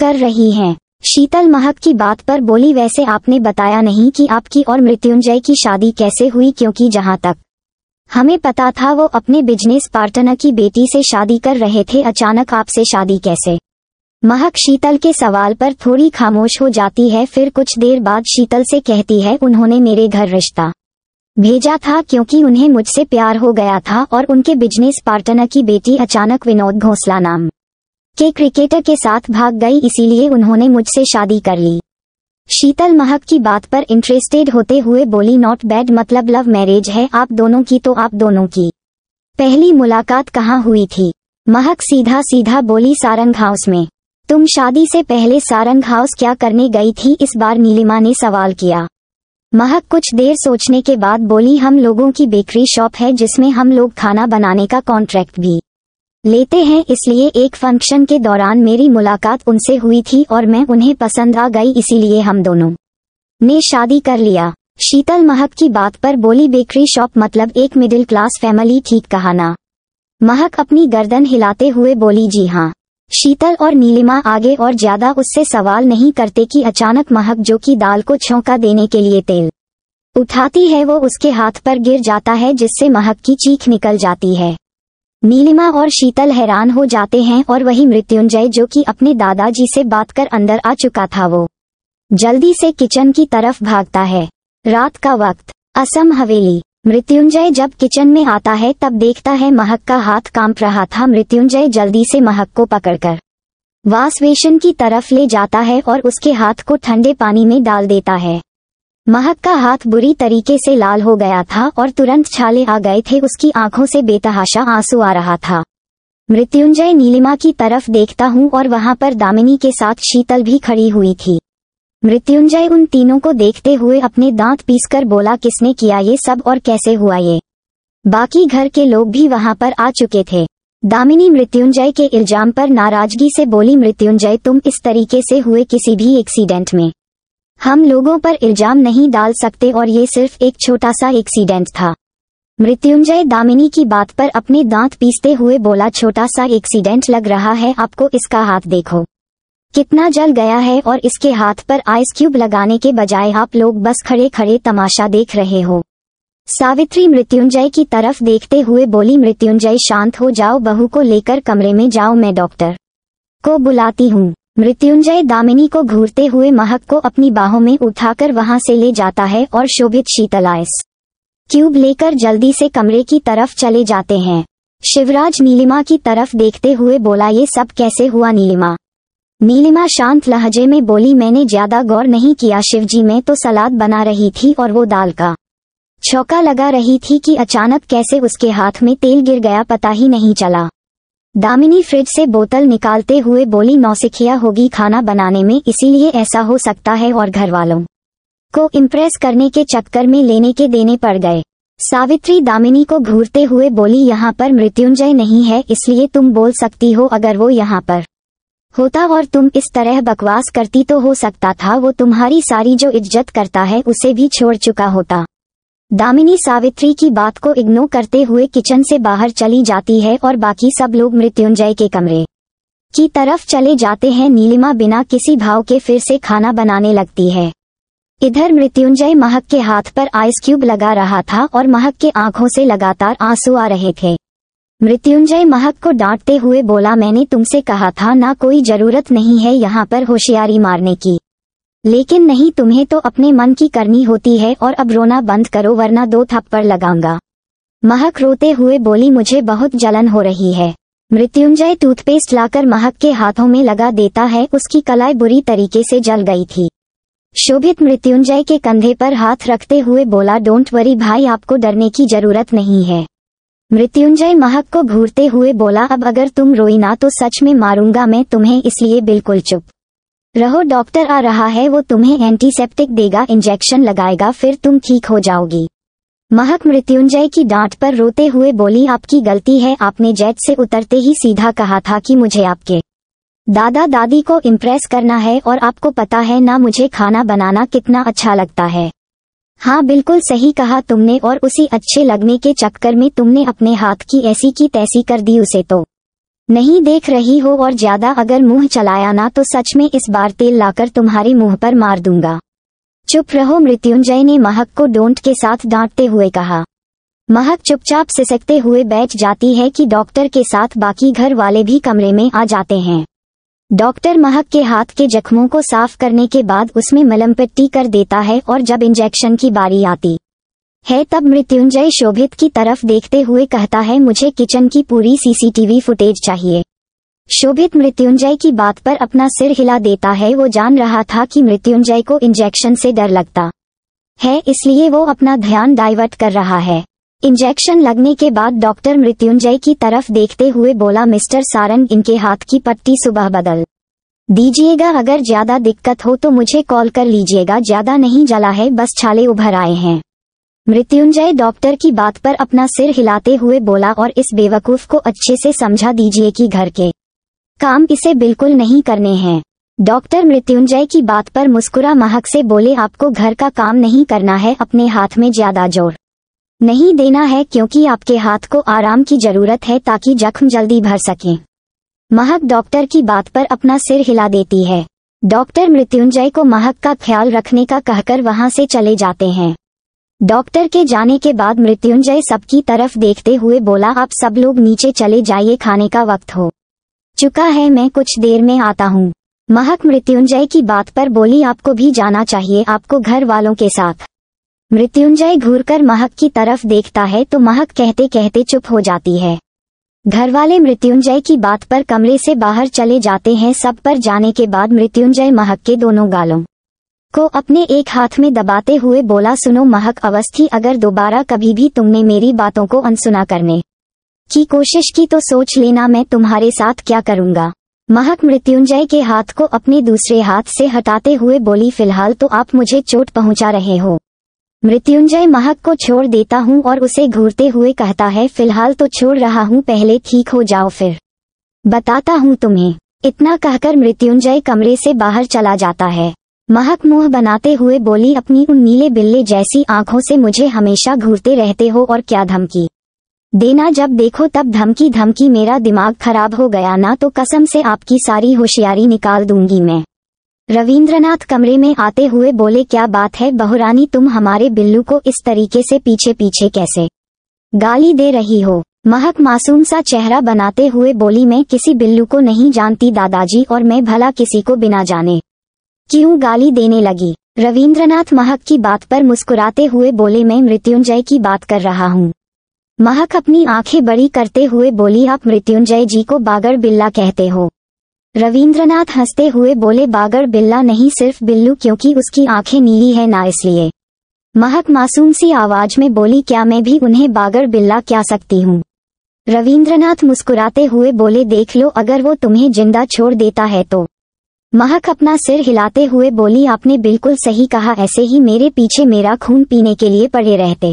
कर रही हैं शीतल महक की बात पर बोली वैसे आपने बताया नहीं कि आपकी और मृत्युंजय की शादी कैसे हुई क्योंकि जहाँ तक हमें पता था वो अपने बिजनेस पार्टनर की बेटी से शादी कर रहे थे अचानक आपसे शादी कैसे महक शीतल के सवाल पर थोड़ी खामोश हो जाती है फिर कुछ देर बाद शीतल से कहती है उन्होंने मेरे घर रिश्ता भेजा था क्योंकि उन्हें मुझसे प्यार हो गया था और उनके बिजनेस पार्टनर की बेटी अचानक विनोद घोसला नाम के क्रिकेटर के साथ भाग गई इसीलिए उन्होंने मुझसे शादी कर ली शीतल महक की बात पर इंटरेस्टेड होते हुए बोली नॉट बैड मतलब लव मैरिज है आप दोनों की तो आप दोनों की पहली मुलाकात कहाँ हुई थी महक सीधा सीधा बोली सारंग हाउस में तुम शादी से पहले सारंग हाउस क्या करने गई थी इस बार नीलिमा ने सवाल किया महक कुछ देर सोचने के बाद बोली हम लोगों की बेकरी शॉप है जिसमें हम लोग खाना बनाने का कॉन्ट्रैक्ट भी लेते हैं इसलिए एक फंक्शन के दौरान मेरी मुलाकात उनसे हुई थी और मैं उन्हें पसंद आ गई इसीलिए हम दोनों ने शादी कर लिया शीतल महक की बात पर बोली बेकरी शॉप मतलब एक मिडिल क्लास फैमिली ठीक कहा ना महक अपनी गर्दन हिलाते हुए बोली जी हाँ शीतल और नीलिमा आगे और ज्यादा उससे सवाल नहीं करते कि अचानक महक जो कि दाल को छौंका देने के लिए तेल उठाती है वो उसके हाथ पर गिर जाता है जिससे महक की चीख निकल जाती है नीलिमा और शीतल हैरान हो जाते हैं और वही मृत्युंजय जो कि अपने दादाजी से बात कर अंदर आ चुका था वो जल्दी से किचन की तरफ भागता है रात का वक्त असम हवेली मृत्युंजय जब किचन में आता है तब देखता है महक का हाथ कांप रहा था मृत्युंजय जल्दी से महक को पकड़कर वासवेशन की तरफ ले जाता है और उसके हाथ को ठंडे पानी में डाल देता है महक का हाथ बुरी तरीके से लाल हो गया था और तुरंत छाले आ गए थे उसकी आंखों से बेतहाशा आंसू आ रहा था मृत्युंजय नीलिमा की तरफ देखता हूँ और वहाँ पर दामिनी के साथ शीतल भी खड़ी हुई थी मृत्युंजय उन तीनों को देखते हुए अपने दांत पीसकर बोला किसने किया ये सब और कैसे हुआ ये बाकी घर के लोग भी वहाँ पर आ चुके थे दामिनी मृत्युंजय के इल्जाम पर नाराजगी से बोली मृत्युंजय तुम इस तरीके से हुए किसी भी एक्सीडेंट में हम लोगों पर इल्जाम नहीं डाल सकते और ये सिर्फ एक छोटा सा एक्सीडेंट था मृत्युंजय दामिनी की बात पर अपने दांत पीसते हुए बोला छोटा सा एक्सीडेंट लग रहा है आपको इसका हाथ देखो कितना जल गया है और इसके हाथ पर आइस क्यूब लगाने के बजाय आप लोग बस खड़े खड़े तमाशा देख रहे हो सावित्री मृत्युंजय की तरफ देखते हुए बोली मृत्युंजय शांत हो जाओ बहू को लेकर कमरे में जाओ मैं डॉक्टर को बुलाती हूँ मृत्युंजय दामिनी को घूरते हुए महक को अपनी बाहों में उठाकर वहां से ले जाता है और शोभित शीतलायस क्यूब लेकर जल्दी से कमरे की तरफ चले जाते हैं शिवराज नीलिमा की तरफ देखते हुए बोला ये सब कैसे हुआ नीलिमा नीलिमा शांत लहजे में बोली मैंने ज्यादा गौर नहीं किया शिवजी में तो सलाद बना रही थी और वो दाल का छौका लगा रही थी कि अचानक कैसे उसके हाथ में तेल गिर गया पता ही नहीं चला दामिनी फ्रिज से बोतल निकालते हुए बोली नौसिखिया होगी खाना बनाने में इसीलिए ऐसा हो सकता है और घर वालों को इम्प्रेस करने के चक्कर में लेने के देने पड़ गए सावित्री दामिनी को घूरते हुए बोली यहाँ पर मृत्युंजय नहीं है इसलिए तुम बोल सकती हो अगर वो यहाँ पर होता और तुम इस तरह बकवास करती तो हो सकता था वो तुम्हारी सारी जो इज्जत करता है उसे भी छोड़ चुका होता दामिनी सावित्री की बात को इग्नोर करते हुए किचन से बाहर चली जाती है और बाकी सब लोग मृत्युंजय के कमरे की तरफ चले जाते हैं नीलिमा बिना किसी भाव के फिर से खाना बनाने लगती है इधर मृत्युंजय महक के हाथ पर आइस क्यूब लगा रहा था और महक के आंखों से लगातार आंसू आ रहे थे मृत्युंजय महक को डांटते हुए बोला मैंने तुमसे कहा था ना कोई जरूरत नहीं है यहाँ पर होशियारी मारने की लेकिन नहीं तुम्हें तो अपने मन की करनी होती है और अब रोना बंद करो वरना दो थप्पड़ लगाऊंगा महक रोते हुए बोली मुझे बहुत जलन हो रही है मृत्युंजय टूथपेस्ट लाकर महक के हाथों में लगा देता है उसकी कलाई बुरी तरीके से जल गई थी शोभित मृत्युंजय के कंधे पर हाथ रखते हुए बोला डोंट वरी भाई आपको डरने की जरूरत नहीं है मृत्युंजय महक को घूरते हुए बोला अब अगर तुम रोई ना तो सच में मारूंगा मैं तुम्हें इसलिए बिल्कुल चुप रहो डॉक्टर आ रहा है वो तुम्हें एंटीसेप्टिक देगा इंजेक्शन लगाएगा फिर तुम ठीक हो जाओगी महक मृत्युंजय की डांट पर रोते हुए बोली आपकी गलती है आपने जेट से उतरते ही सीधा कहा था कि मुझे आपके दादा दादी को इम्प्रेस करना है और आपको पता है ना मुझे खाना बनाना कितना अच्छा लगता है हाँ बिल्कुल सही कहा तुमने और उसी अच्छे लगने के चक्कर में तुमने अपने हाथ की ऐसी की तैसी कर दी उसे तो नहीं देख रही हो और ज्यादा अगर मुंह चलाया ना तो सच में इस बार तेल लाकर तुम्हारे मुंह पर मार दूंगा चुप रहो मृत्युंजय ने महक को डोंट के साथ डांटते हुए कहा महक चुपचाप सिसकते हुए बैठ जाती है कि डॉक्टर के साथ बाकी घर वाले भी कमरे में आ जाते हैं डॉक्टर महक के हाथ के जख्मों को साफ करने के बाद उसमें मलम पट्टी कर देता है और जब इंजेक्शन की बारी आती है तब मृत्युंजय शोभित की तरफ देखते हुए कहता है मुझे किचन की पूरी सीसीटीवी फुटेज चाहिए शोभित मृत्युंजय की बात पर अपना सिर हिला देता है वो जान रहा था कि मृत्युंजय को इंजेक्शन से डर लगता है इसलिए वो अपना ध्यान डाइवर्ट कर रहा है इंजेक्शन लगने के बाद डॉक्टर मृत्युंजय की तरफ देखते हुए बोला मिस्टर सारंग इनके हाथ की पट्टी सुबह बदल दीजिएगा अगर ज्यादा दिक्कत हो तो मुझे कॉल कर लीजिएगा ज्यादा नहीं जला है बस छाले उभर आए हैं मृत्युंजय डॉक्टर की बात पर अपना सिर हिलाते हुए बोला और इस बेवकूफ को अच्छे से समझा दीजिए कि घर के काम इसे बिल्कुल नहीं करने हैं डॉक्टर मृत्युंजय की बात पर मुस्कुरा महक से बोले आपको घर का काम नहीं करना है अपने हाथ में ज्यादा जोर नहीं देना है क्योंकि आपके हाथ को आराम की जरूरत है ताकि जख्म जल्दी भर सकें महक डॉक्टर की बात पर अपना सिर हिला देती है डॉक्टर मृत्युंजय को महक का ख्याल रखने का कहकर वहां से चले जाते हैं डॉक्टर के जाने के बाद मृत्युंजय सबकी तरफ देखते हुए बोला आप सब लोग नीचे चले जाइए खाने का वक्त हो चुका है मैं कुछ देर में आता हूँ महक मृत्युंजय की बात पर बोली आपको भी जाना चाहिए आपको घर वालों के साथ मृत्युंजय घूरकर महक की तरफ देखता है तो महक कहते कहते चुप हो जाती है घर वाले मृत्युंजय की बात पर कमरे से बाहर चले जाते हैं सब पर जाने के बाद मृत्युंजय महक के दोनों गालों को अपने एक हाथ में दबाते हुए बोला सुनो महक अवस्थी अगर दोबारा कभी भी तुमने मेरी बातों को अनसुना करने की कोशिश की तो सोच लेना मैं तुम्हारे साथ क्या करूंगा महक मृत्युंजय के हाथ को अपने दूसरे हाथ से हटाते हुए बोली फिलहाल तो आप मुझे चोट पहुंचा रहे हो मृत्युंजय महक को छोड़ देता हूँ और उसे घूरते हुए कहता है फिलहाल तो छोड़ रहा हूँ पहले ठीक हो जाओ फिर बताता हूँ तुम्हें इतना कहकर मृत्युंजय कमरे से बाहर चला जाता है महक मुंह बनाते हुए बोली अपनी उन नीले बिल्ले जैसी आंखों से मुझे हमेशा घूरते रहते हो और क्या धमकी देना जब देखो तब धमकी धमकी मेरा दिमाग खराब हो गया ना तो कसम से आपकी सारी होशियारी निकाल दूंगी मैं रविंद्रनाथ कमरे में आते हुए बोले क्या बात है बहुरानी तुम हमारे बिल्लू को इस तरीके से पीछे पीछे कैसे गाली दे रही हो महक मासूम सा चेहरा बनाते हुए बोली मैं किसी बिल्लू को नहीं जानती दादाजी और मैं भला किसी को बिना जाने क्यों गाली देने लगी रविन्द्रनाथ महक की बात पर मुस्कुराते हुए बोले मैं मृत्युंजय की बात कर रहा हूँ महक अपनी आंखें बड़ी करते हुए बोली आप मृत्युंजय जी को बागर बिल्ला कहते हो रविंद्रनाथ हंसते हुए बोले बागर बिल्ला नहीं सिर्फ बिल्लू क्योंकि उसकी आंखें नीली है ना इसलिए महक मासूम सी आवाज में बोली क्या मैं भी उन्हें बागर बिल्ला क्या सकती हूँ रविन्द्रनाथ मुस्कुराते हुए बोले देख लो अगर वो तुम्हें जिंदा छोड़ देता है तो महक अपना सिर हिलाते हुए बोली आपने बिल्कुल सही कहा ऐसे ही मेरे पीछे मेरा खून पीने के लिए पड़े रहते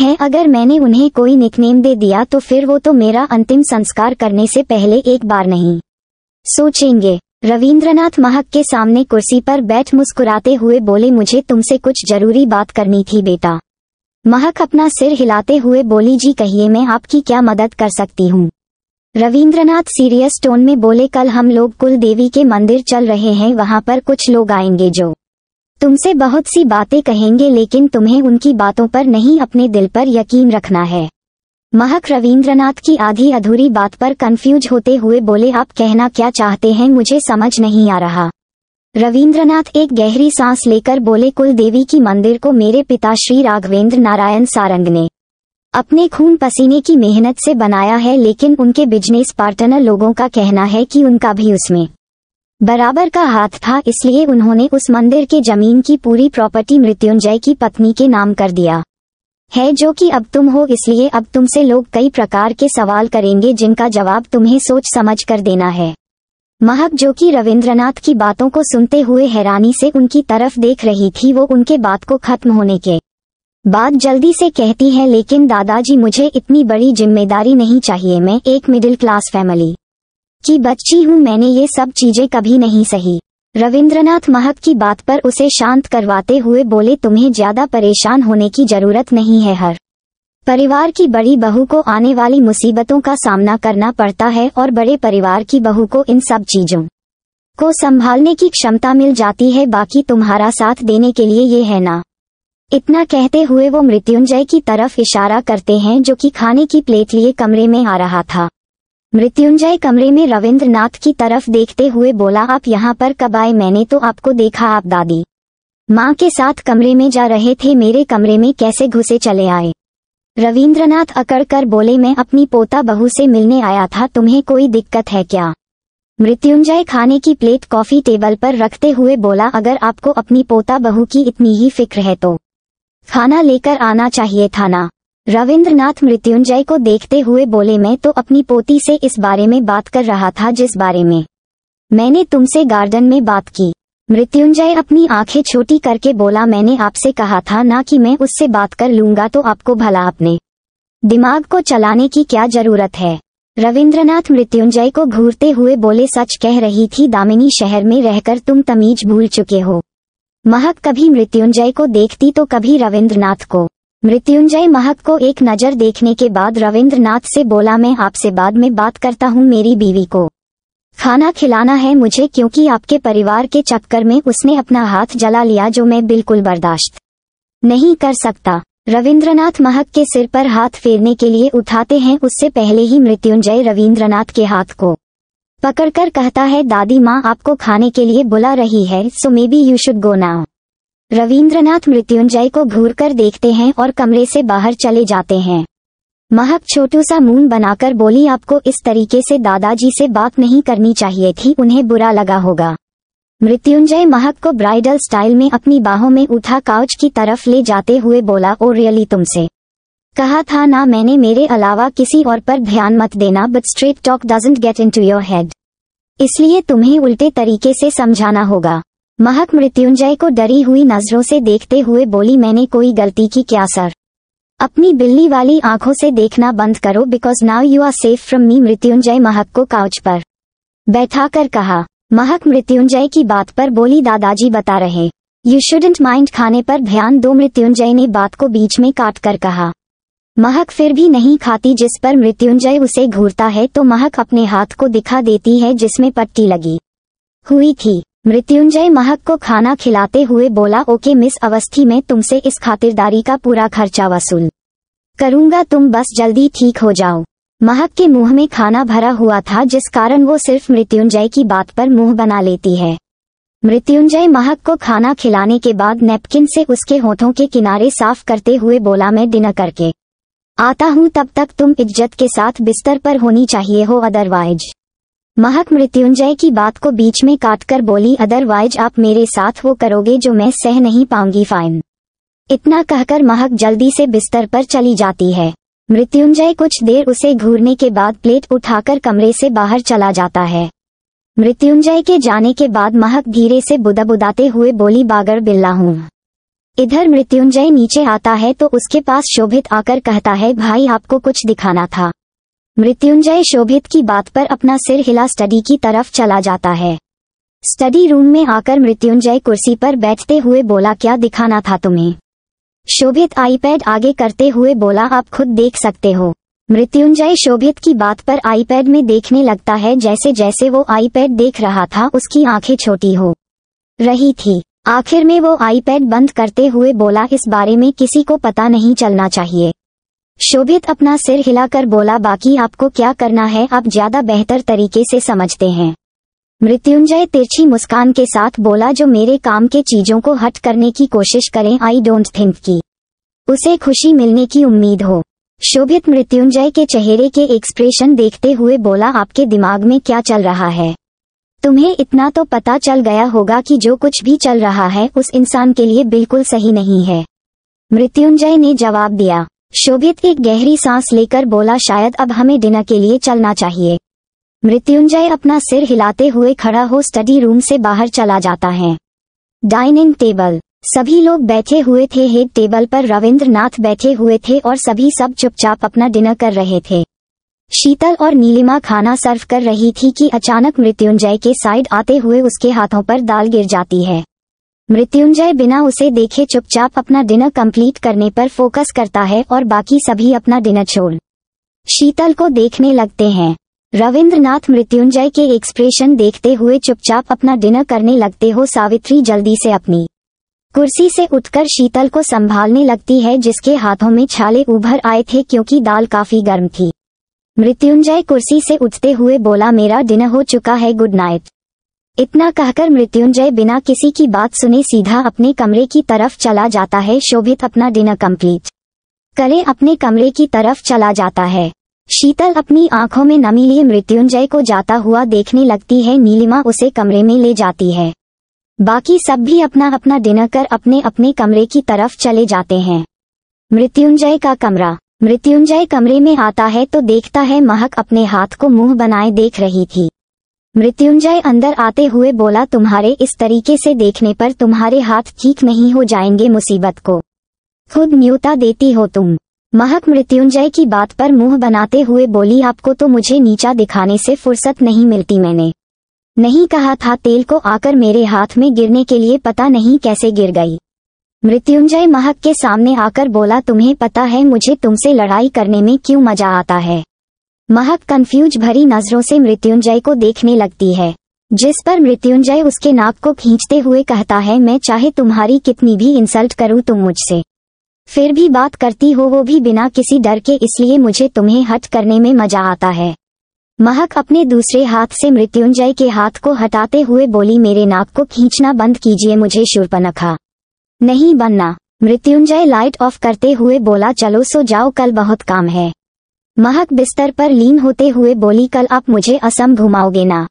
हैं अगर मैंने उन्हें कोई निकनेम दे दिया तो फिर वो तो मेरा अंतिम संस्कार करने से पहले एक बार नहीं सोचेंगे रविन्द्रनाथ महक के सामने कुर्सी पर बैठ मुस्कुराते हुए बोले मुझे तुमसे कुछ जरूरी बात करनी थी बेटा महक अपना सिर हिलाते हुए बोली जी कहिए मैं आपकी क्या मदद कर सकती हूँ रविंद्रनाथ सीरियस टोन में बोले कल हम लोग कुल देवी के मंदिर चल रहे हैं वहां पर कुछ लोग आएंगे जो तुमसे बहुत सी बातें कहेंगे लेकिन तुम्हें उनकी बातों पर नहीं अपने दिल पर यकीन रखना है महक रविंद्रनाथ की आधी अधूरी बात पर कंफ्यूज होते हुए बोले आप कहना क्या चाहते हैं मुझे समझ नहीं आ रहा रविंद्रनाथ एक गहरी सांस लेकर बोले कुल देवी की मंदिर को मेरे पिता श्री राघवेंद्र नारायण सारंग ने अपने खून पसीने की मेहनत से बनाया है लेकिन उनके बिजनेस पार्टनर लोगों का कहना है कि उनका भी उसमें बराबर का हाथ था इसलिए उन्होंने उस मंदिर के जमीन की पूरी प्रॉपर्टी मृत्युंजय की पत्नी के नाम कर दिया है जो कि अब तुम हो इसलिए अब तुमसे लोग कई प्रकार के सवाल करेंगे जिनका जवाब तुम्हें सोच समझ कर देना है महक जो कि रविन्द्रनाथ की बातों को सुनते हुए हैरानी से उनकी तरफ देख रही थी वो उनके बात को खत्म होने के बात जल्दी से कहती है लेकिन दादाजी मुझे इतनी बड़ी जिम्मेदारी नहीं चाहिए मैं एक मिडिल क्लास फैमिली की बच्ची हूँ मैंने ये सब चीजें कभी नहीं सही रविंद्रनाथ महत की बात पर उसे शांत करवाते हुए बोले तुम्हें ज्यादा परेशान होने की जरूरत नहीं है हर परिवार की बड़ी बहू को आने वाली मुसीबतों का सामना करना पड़ता है और बड़े परिवार की बहू को इन सब चीजों को संभालने की क्षमता मिल जाती है बाकी तुम्हारा साथ देने के लिए ये है ना इतना कहते हुए वो मृत्युंजय की तरफ इशारा करते हैं जो कि खाने की प्लेट लिए कमरे में आ रहा था मृत्युंजय कमरे में रविन्द्रनाथ की तरफ देखते हुए बोला आप यहाँ पर कब आए मैंने तो आपको देखा आप दादी माँ के साथ कमरे में जा रहे थे मेरे कमरे में कैसे घुसे चले आए रविंद्रनाथ अकड़ कर बोले मैं अपनी पोता बहू से मिलने आया था तुम्हें कोई दिक्कत है क्या मृत्युंजय खाने की प्लेट कॉफी टेबल पर रखते हुए बोला अगर आपको अपनी पोता बहू की इतनी ही फिक्र है तो खाना लेकर आना चाहिए था ना रविंद्रनाथ मृत्युंजय को देखते हुए बोले मैं तो अपनी पोती से इस बारे में बात कर रहा था जिस बारे में मैंने तुमसे गार्डन में बात की मृत्युंजय अपनी आंखें छोटी करके बोला मैंने आपसे कहा था ना कि मैं उससे बात कर लूंगा तो आपको भला अपने दिमाग को चलाने की क्या जरूरत है रविन्द्रनाथ मृत्युंजय को घूरते हुए बोले सच कह रही थी दामिनी शहर में रहकर तुम तमीज भूल चुके हो महक कभी मृत्युंजय को देखती तो कभी रविन्द्रनाथ को मृत्युंजय महक को एक नज़र देखने के बाद रविन्द्रनाथ से बोला मैं आपसे बाद में बात करता हूँ मेरी बीवी को खाना खिलाना है मुझे क्योंकि आपके परिवार के चक्कर में उसने अपना हाथ जला लिया जो मैं बिल्कुल बर्दाश्त नहीं कर सकता रविंद्रनाथ महक के सिर पर हाथ फेरने के लिए उठाते हैं उससे पहले ही मृत्युंजय रविंद्रनाथ के हाथ को पकड़कर कहता है दादी माँ आपको खाने के लिए बुला रही है so maybe you should go now Rabindranath Mrityunjay को घूर कर देखते हैं और कमरे से बाहर चले जाते हैं महक छोटू सा मुंह बनाकर बोली आपको इस तरीके से दादाजी से बात नहीं करनी चाहिए थी उन्हें बुरा लगा होगा मृत्युंजय महक को ब्राइडल स्टाइल में अपनी बाहों में उठा काउच की तरफ ले जाते हुए बोला ओ oh, रियली तुमसे कहा था ना मैंने मेरे अलावा किसी और पर ध्यान मत देना but straight talk doesn't get into your head इसलिए तुम्हें उल्टे तरीके से समझाना होगा महक मृत्युंजय को डरी हुई नजरों से देखते हुए बोली मैंने कोई गलती की क्या सर अपनी बिल्ली वाली आंखों से देखना बंद करो because now you are safe from me Mrityunjay Mehak को काउच पर बैठा कर कहा महक मृत्युंजय की बात पर बोली दादाजी बता रहे यू शुडेंट माइंड खाने पर ध्यान दो मृत्युंजय ने बात को बीच में काट कर कहा महक फिर भी नहीं खाती जिस पर मृत्युंजय उसे घूरता है तो महक अपने हाथ को दिखा देती है जिसमें पट्टी लगी हुई थी मृत्युंजय महक को खाना खिलाते हुए बोला ओके मिस अवस्थी में तुमसे इस खातिरदारी का पूरा खर्चा वसूल करूंगा तुम बस जल्दी ठीक हो जाओ महक के मुंह में खाना भरा हुआ था जिस कारण वो सिर्फ मृत्युंजय की बात पर मुंह बना लेती है मृत्युंजय महक को खाना खिलाने के बाद नेपकिन से उसके होठों के किनारे साफ करते हुए बोला मैं डिनर करके आता हूँ तब तक तुम इज्जत के साथ बिस्तर पर होनी चाहिए हो अदरवाइज महक मृत्युंजय की बात को बीच में काटकर बोली अदरवाइज आप मेरे साथ वो करोगे जो मैं सह नहीं पाऊंगी फाइन इतना कहकर महक जल्दी से बिस्तर पर चली जाती है मृत्युंजय कुछ देर उसे घूरने के बाद प्लेट उठाकर कमरे से बाहर चला जाता है मृत्युंजय के जाने के बाद महक धीरे से बुदबुदाते हुए बोली बागर बिल्ला हूँ इधर मृत्युंजय नीचे आता है तो उसके पास शोभित आकर कहता है भाई आपको कुछ दिखाना था मृत्युंजय शोभित की बात पर अपना सिर हिला स्टडी की तरफ चला जाता है स्टडी रूम में आकर मृत्युंजय कुर्सी पर बैठते हुए बोला क्या दिखाना था तुम्हें शोभित आईपैड आगे करते हुए बोला आप खुद देख सकते हो मृत्युंजय शोभित की बात पर आईपैड में देखने लगता है जैसे जैसे वो आईपैड देख रहा था उसकी आंखें छोटी हो रही थी आखिर में वो आईपैड बंद करते हुए बोला इस बारे में किसी को पता नहीं चलना चाहिए शोभित अपना सिर हिलाकर बोला बाकी आपको क्या करना है आप ज्यादा बेहतर तरीके से समझते हैं मृत्युंजय तिरछी मुस्कान के साथ बोला जो मेरे काम के चीजों को हट करने की कोशिश करें आई डोंट थिंक की उसे खुशी मिलने की उम्मीद हो शोभित मृत्युंजय के चेहरे के एक्सप्रेशन देखते हुए बोला आपके दिमाग में क्या चल रहा है तुम्हें इतना तो पता चल गया होगा कि जो कुछ भी चल रहा है उस इंसान के लिए बिल्कुल सही नहीं है मृत्युंजय ने जवाब दिया शोभित एक गहरी सांस लेकर बोला शायद अब हमें डिनर के लिए चलना चाहिए मृत्युंजय अपना सिर हिलाते हुए खड़ा हो स्टडी रूम से बाहर चला जाता है डाइनिंग टेबल सभी लोग बैठे हुए थे हेड टेबल पर रविन्द्र नाथ बैठे हुए थे और सभी सब चुपचाप अपना डिनर कर रहे थे शीतल और नीलिमा खाना सर्व कर रही थी कि अचानक मृत्युंजय के साइड आते हुए उसके हाथों पर दाल गिर जाती है मृत्युंजय बिना उसे देखे चुपचाप अपना डिनर कंप्लीट करने पर फोकस करता है और बाकी सभी अपना डिनर छोड़ शीतल को देखने लगते हैं रविंद्रनाथ मृत्युंजय के एक्सप्रेशन देखते हुए चुपचाप अपना डिनर करने लगते हो सावित्री जल्दी से अपनी कुर्सी से उठकर शीतल को संभालने लगती है जिसके हाथों में छाले उभर आए थे क्योंकि दाल काफी गर्म थी मृत्युंजय कुर्सी से उठते हुए बोला मेरा डिनर हो चुका है गुड नाइट इतना कहकर मृत्युंजय बिना किसी की बात सुने सीधा अपने कमरे की तरफ चला जाता है शोभित अपना डिनर कंप्लीट करे अपने कमरे की तरफ चला जाता है शीतल अपनी आंखों में नमी लिए मृत्युंजय को जाता हुआ देखने लगती है नीलिमा उसे कमरे में ले जाती है बाकी सब भी अपना अपना डिनर कर अपने अपने कमरे की तरफ चले जाते हैं मृत्युंजय का कमरा मृत्युंजय कमरे में आता है तो देखता है महक अपने हाथ को मुंह बनाए देख रही थी मृत्युंजय अंदर आते हुए बोला तुम्हारे इस तरीके से देखने पर तुम्हारे हाथ ठीक नहीं हो जाएंगे मुसीबत को खुद न्यूता देती हो तुम महक मृत्युंजय की बात पर मुंह बनाते हुए बोली आपको तो मुझे नीचा दिखाने से फुर्सत नहीं मिलती मैंने नहीं कहा था तेल को आकर मेरे हाथ में गिरने के लिए पता नहीं कैसे गिर गई मृत्युंजय महक के सामने आकर बोला तुम्हें पता है मुझे तुमसे लड़ाई करने में क्यों मजा आता है महक कंफ्यूज भरी नजरों से मृत्युंजय को देखने लगती है जिस पर मृत्युंजय उसके नाक को खींचते हुए कहता है मैं चाहे तुम्हारी कितनी भी इंसल्ट करूं तुम मुझसे फिर भी बात करती हो वो भी बिना किसी डर के इसलिए मुझे तुम्हें हट करने में मजा आता है महक अपने दूसरे हाथ से मृत्युंजय के हाथ को हटाते हुए बोली मेरे नाक को खींचना बंद कीजिए मुझे शुरपनखा नहीं बनना मृत्युंजय लाइट ऑफ करते हुए बोला चलो सो जाओ कल बहुत काम है महक बिस्तर पर लीन होते हुए बोली कल आप मुझे असम घुमाओगे ना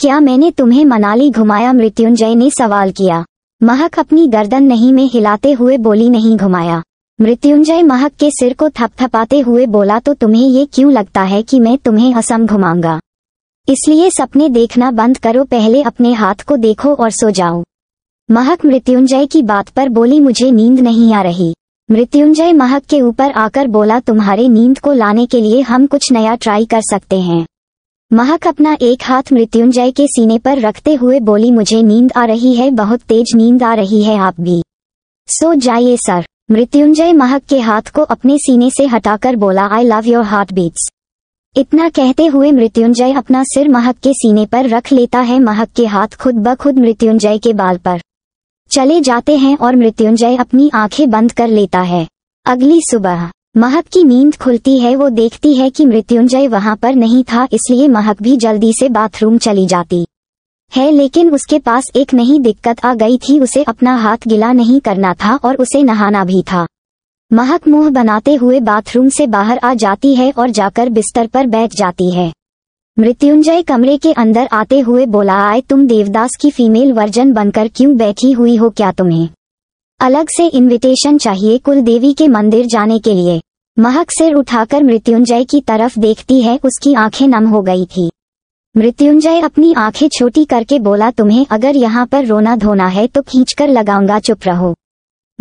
क्या मैंने तुम्हें मनाली घुमाया मृत्युंजय ने सवाल किया महक अपनी गर्दन नहीं में हिलाते हुए बोली नहीं घुमाया मृत्युंजय महक के सिर को थपथपाते हुए बोला तो तुम्हें ये क्यों लगता है कि मैं तुम्हें असम घुमाऊंगा इसलिए सपने देखना बंद करो पहले अपने हाथ को देखो और सो जाओ महक मृत्युंजय की बात पर बोली मुझे नींद नहीं आ रही मृत्युंजय महक के ऊपर आकर बोला तुम्हारे नींद को लाने के लिए हम कुछ नया ट्राई कर सकते हैं महक अपना एक हाथ मृत्युंजय के सीने पर रखते हुए बोली मुझे नींद आ रही है बहुत तेज नींद आ रही है आप भी सो जाइए सर मृत्युंजय महक के हाथ को अपने सीने से हटाकर बोला I love your heart beats इतना कहते हुए मृत्युंजय अपना सिर महक के सीने पर रख लेता है महक के हाथ खुद ब खुद मृत्युंजय के बाल पर चले जाते हैं और मृत्युंजय अपनी आंखें बंद कर लेता है अगली सुबह महक की नींद खुलती है वो देखती है कि मृत्युंजय वहां पर नहीं था इसलिए महक भी जल्दी से बाथरूम चली जाती है लेकिन उसके पास एक नई दिक्कत आ गई थी उसे अपना हाथ गिला नहीं करना था और उसे नहाना भी था महक मुंह बनाते हुए बाथरूम से बाहर आ जाती है और जाकर बिस्तर पर बैठ जाती है मृत्युंजय कमरे के अंदर आते हुए बोला आए तुम देवदास की फीमेल वर्जन बनकर क्यों बैठी हुई हो क्या तुम्हें अलग से इनविटेशन चाहिए कुल देवी के मंदिर जाने के लिए महक सिर उठाकर मृत्युंजय की तरफ देखती है उसकी आंखें नम हो गई थी मृत्युंजय अपनी आंखें छोटी करके बोला तुम्हें अगर यहाँ पर रोना धोना है तो खींचकर लगाऊंगा चुप रहो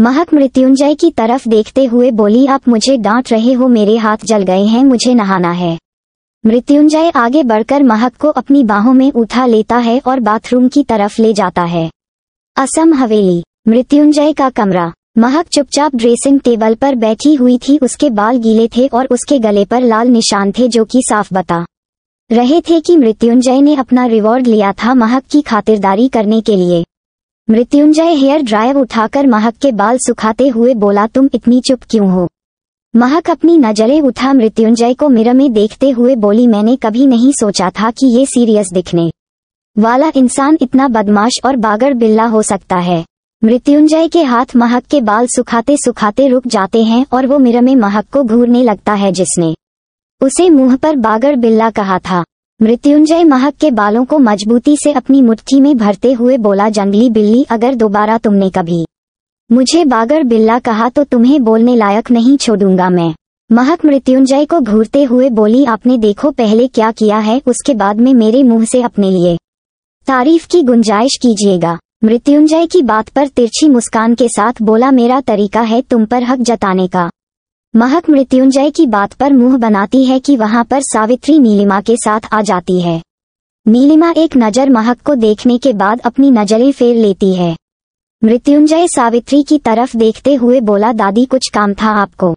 महक मृत्युंजय की तरफ देखते हुए बोली आप मुझे डांट रहे हो मेरे हाथ जल गए हैं मुझे नहाना है मृत्युंजय आगे बढ़कर महक को अपनी बाहों में उठा लेता है और बाथरूम की तरफ ले जाता है असम हवेली मृत्युंजय का कमरा महक चुपचाप ड्रेसिंग टेबल पर बैठी हुई थी उसके बाल गीले थे और उसके गले पर लाल निशान थे जो कि साफ बता रहे थे कि मृत्युंजय ने अपना रिवॉर्ड लिया था महक की खातिरदारी करने के लिए मृत्युंजय हेयर ड्रायर उठाकर महक के बाल सुखाते हुए बोला तुम इतनी चुप क्यों हो महक अपनी नजरें उठा मृत्युंजय को मिरर में देखते हुए बोली मैंने कभी नहीं सोचा था कि ये सीरियस दिखने वाला इंसान इतना बदमाश और बागर बिल्ला हो सकता है मृत्युंजय के हाथ महक के बाल सुखाते सुखाते रुक जाते हैं और वो मिरर में महक को घूरने लगता है जिसने उसे मुंह पर बागर बिल्ला कहा था मृत्युंजय महक के बालों को मजबूती से अपनी मुट्ठी में भरते हुए बोला जंगली बिल्ली अगर दोबारा तुमने कभी मुझे बागर बिल्ला कहा तो तुम्हें बोलने लायक नहीं छोड़ूंगा मैं महक मृत्युंजय को घूरते हुए बोली आपने देखो पहले क्या किया है उसके बाद में मेरे मुंह से अपने लिए तारीफ की गुंजाइश कीजिएगा मृत्युंजय की बात पर तिरछी मुस्कान के साथ बोला मेरा तरीका है तुम पर हक जताने का महक मृत्युंजय की बात पर मुंह बनाती है कि वहां पर सावित्री नीलिमा के साथ आ जाती है नीलिमा एक नजर महक को देखने के बाद अपनी नजरें फेर लेती है मृत्युंजय सावित्री की तरफ देखते हुए बोला दादी कुछ काम था आपको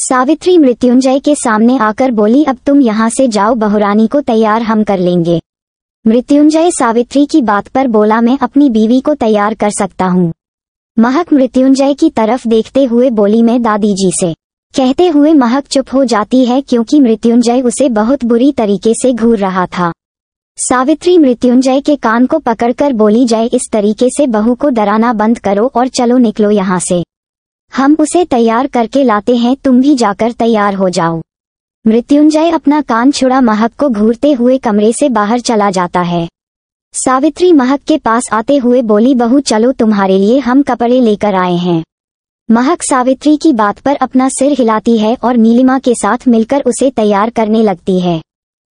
सावित्री मृत्युंजय के सामने आकर बोली अब तुम यहाँ से जाओ बहुरानी को तैयार हम कर लेंगे मृत्युंजय सावित्री की बात पर बोला मैं अपनी बीवी को तैयार कर सकता हूँ महक मृत्युंजय की तरफ देखते हुए बोली मैं दादी जी से कहते हुए महक चुप हो जाती है क्योंकि मृत्युंजय उसे बहुत बुरी तरीके से घूर रहा था सावित्री मृत्युंजय के कान को पकड़कर बोली जय इस तरीके से बहू को डराना बंद करो और चलो निकलो यहाँ से हम उसे तैयार करके लाते हैं तुम भी जाकर तैयार हो जाओ मृत्युंजय अपना कान छुड़ा महक को घूरते हुए कमरे से बाहर चला जाता है सावित्री महक के पास आते हुए बोली बहू चलो तुम्हारे लिए हम कपड़े लेकर आए हैं महक सावित्री की बात पर अपना सिर हिलाती है और नीलिमा के साथ मिलकर उसे तैयार करने लगती है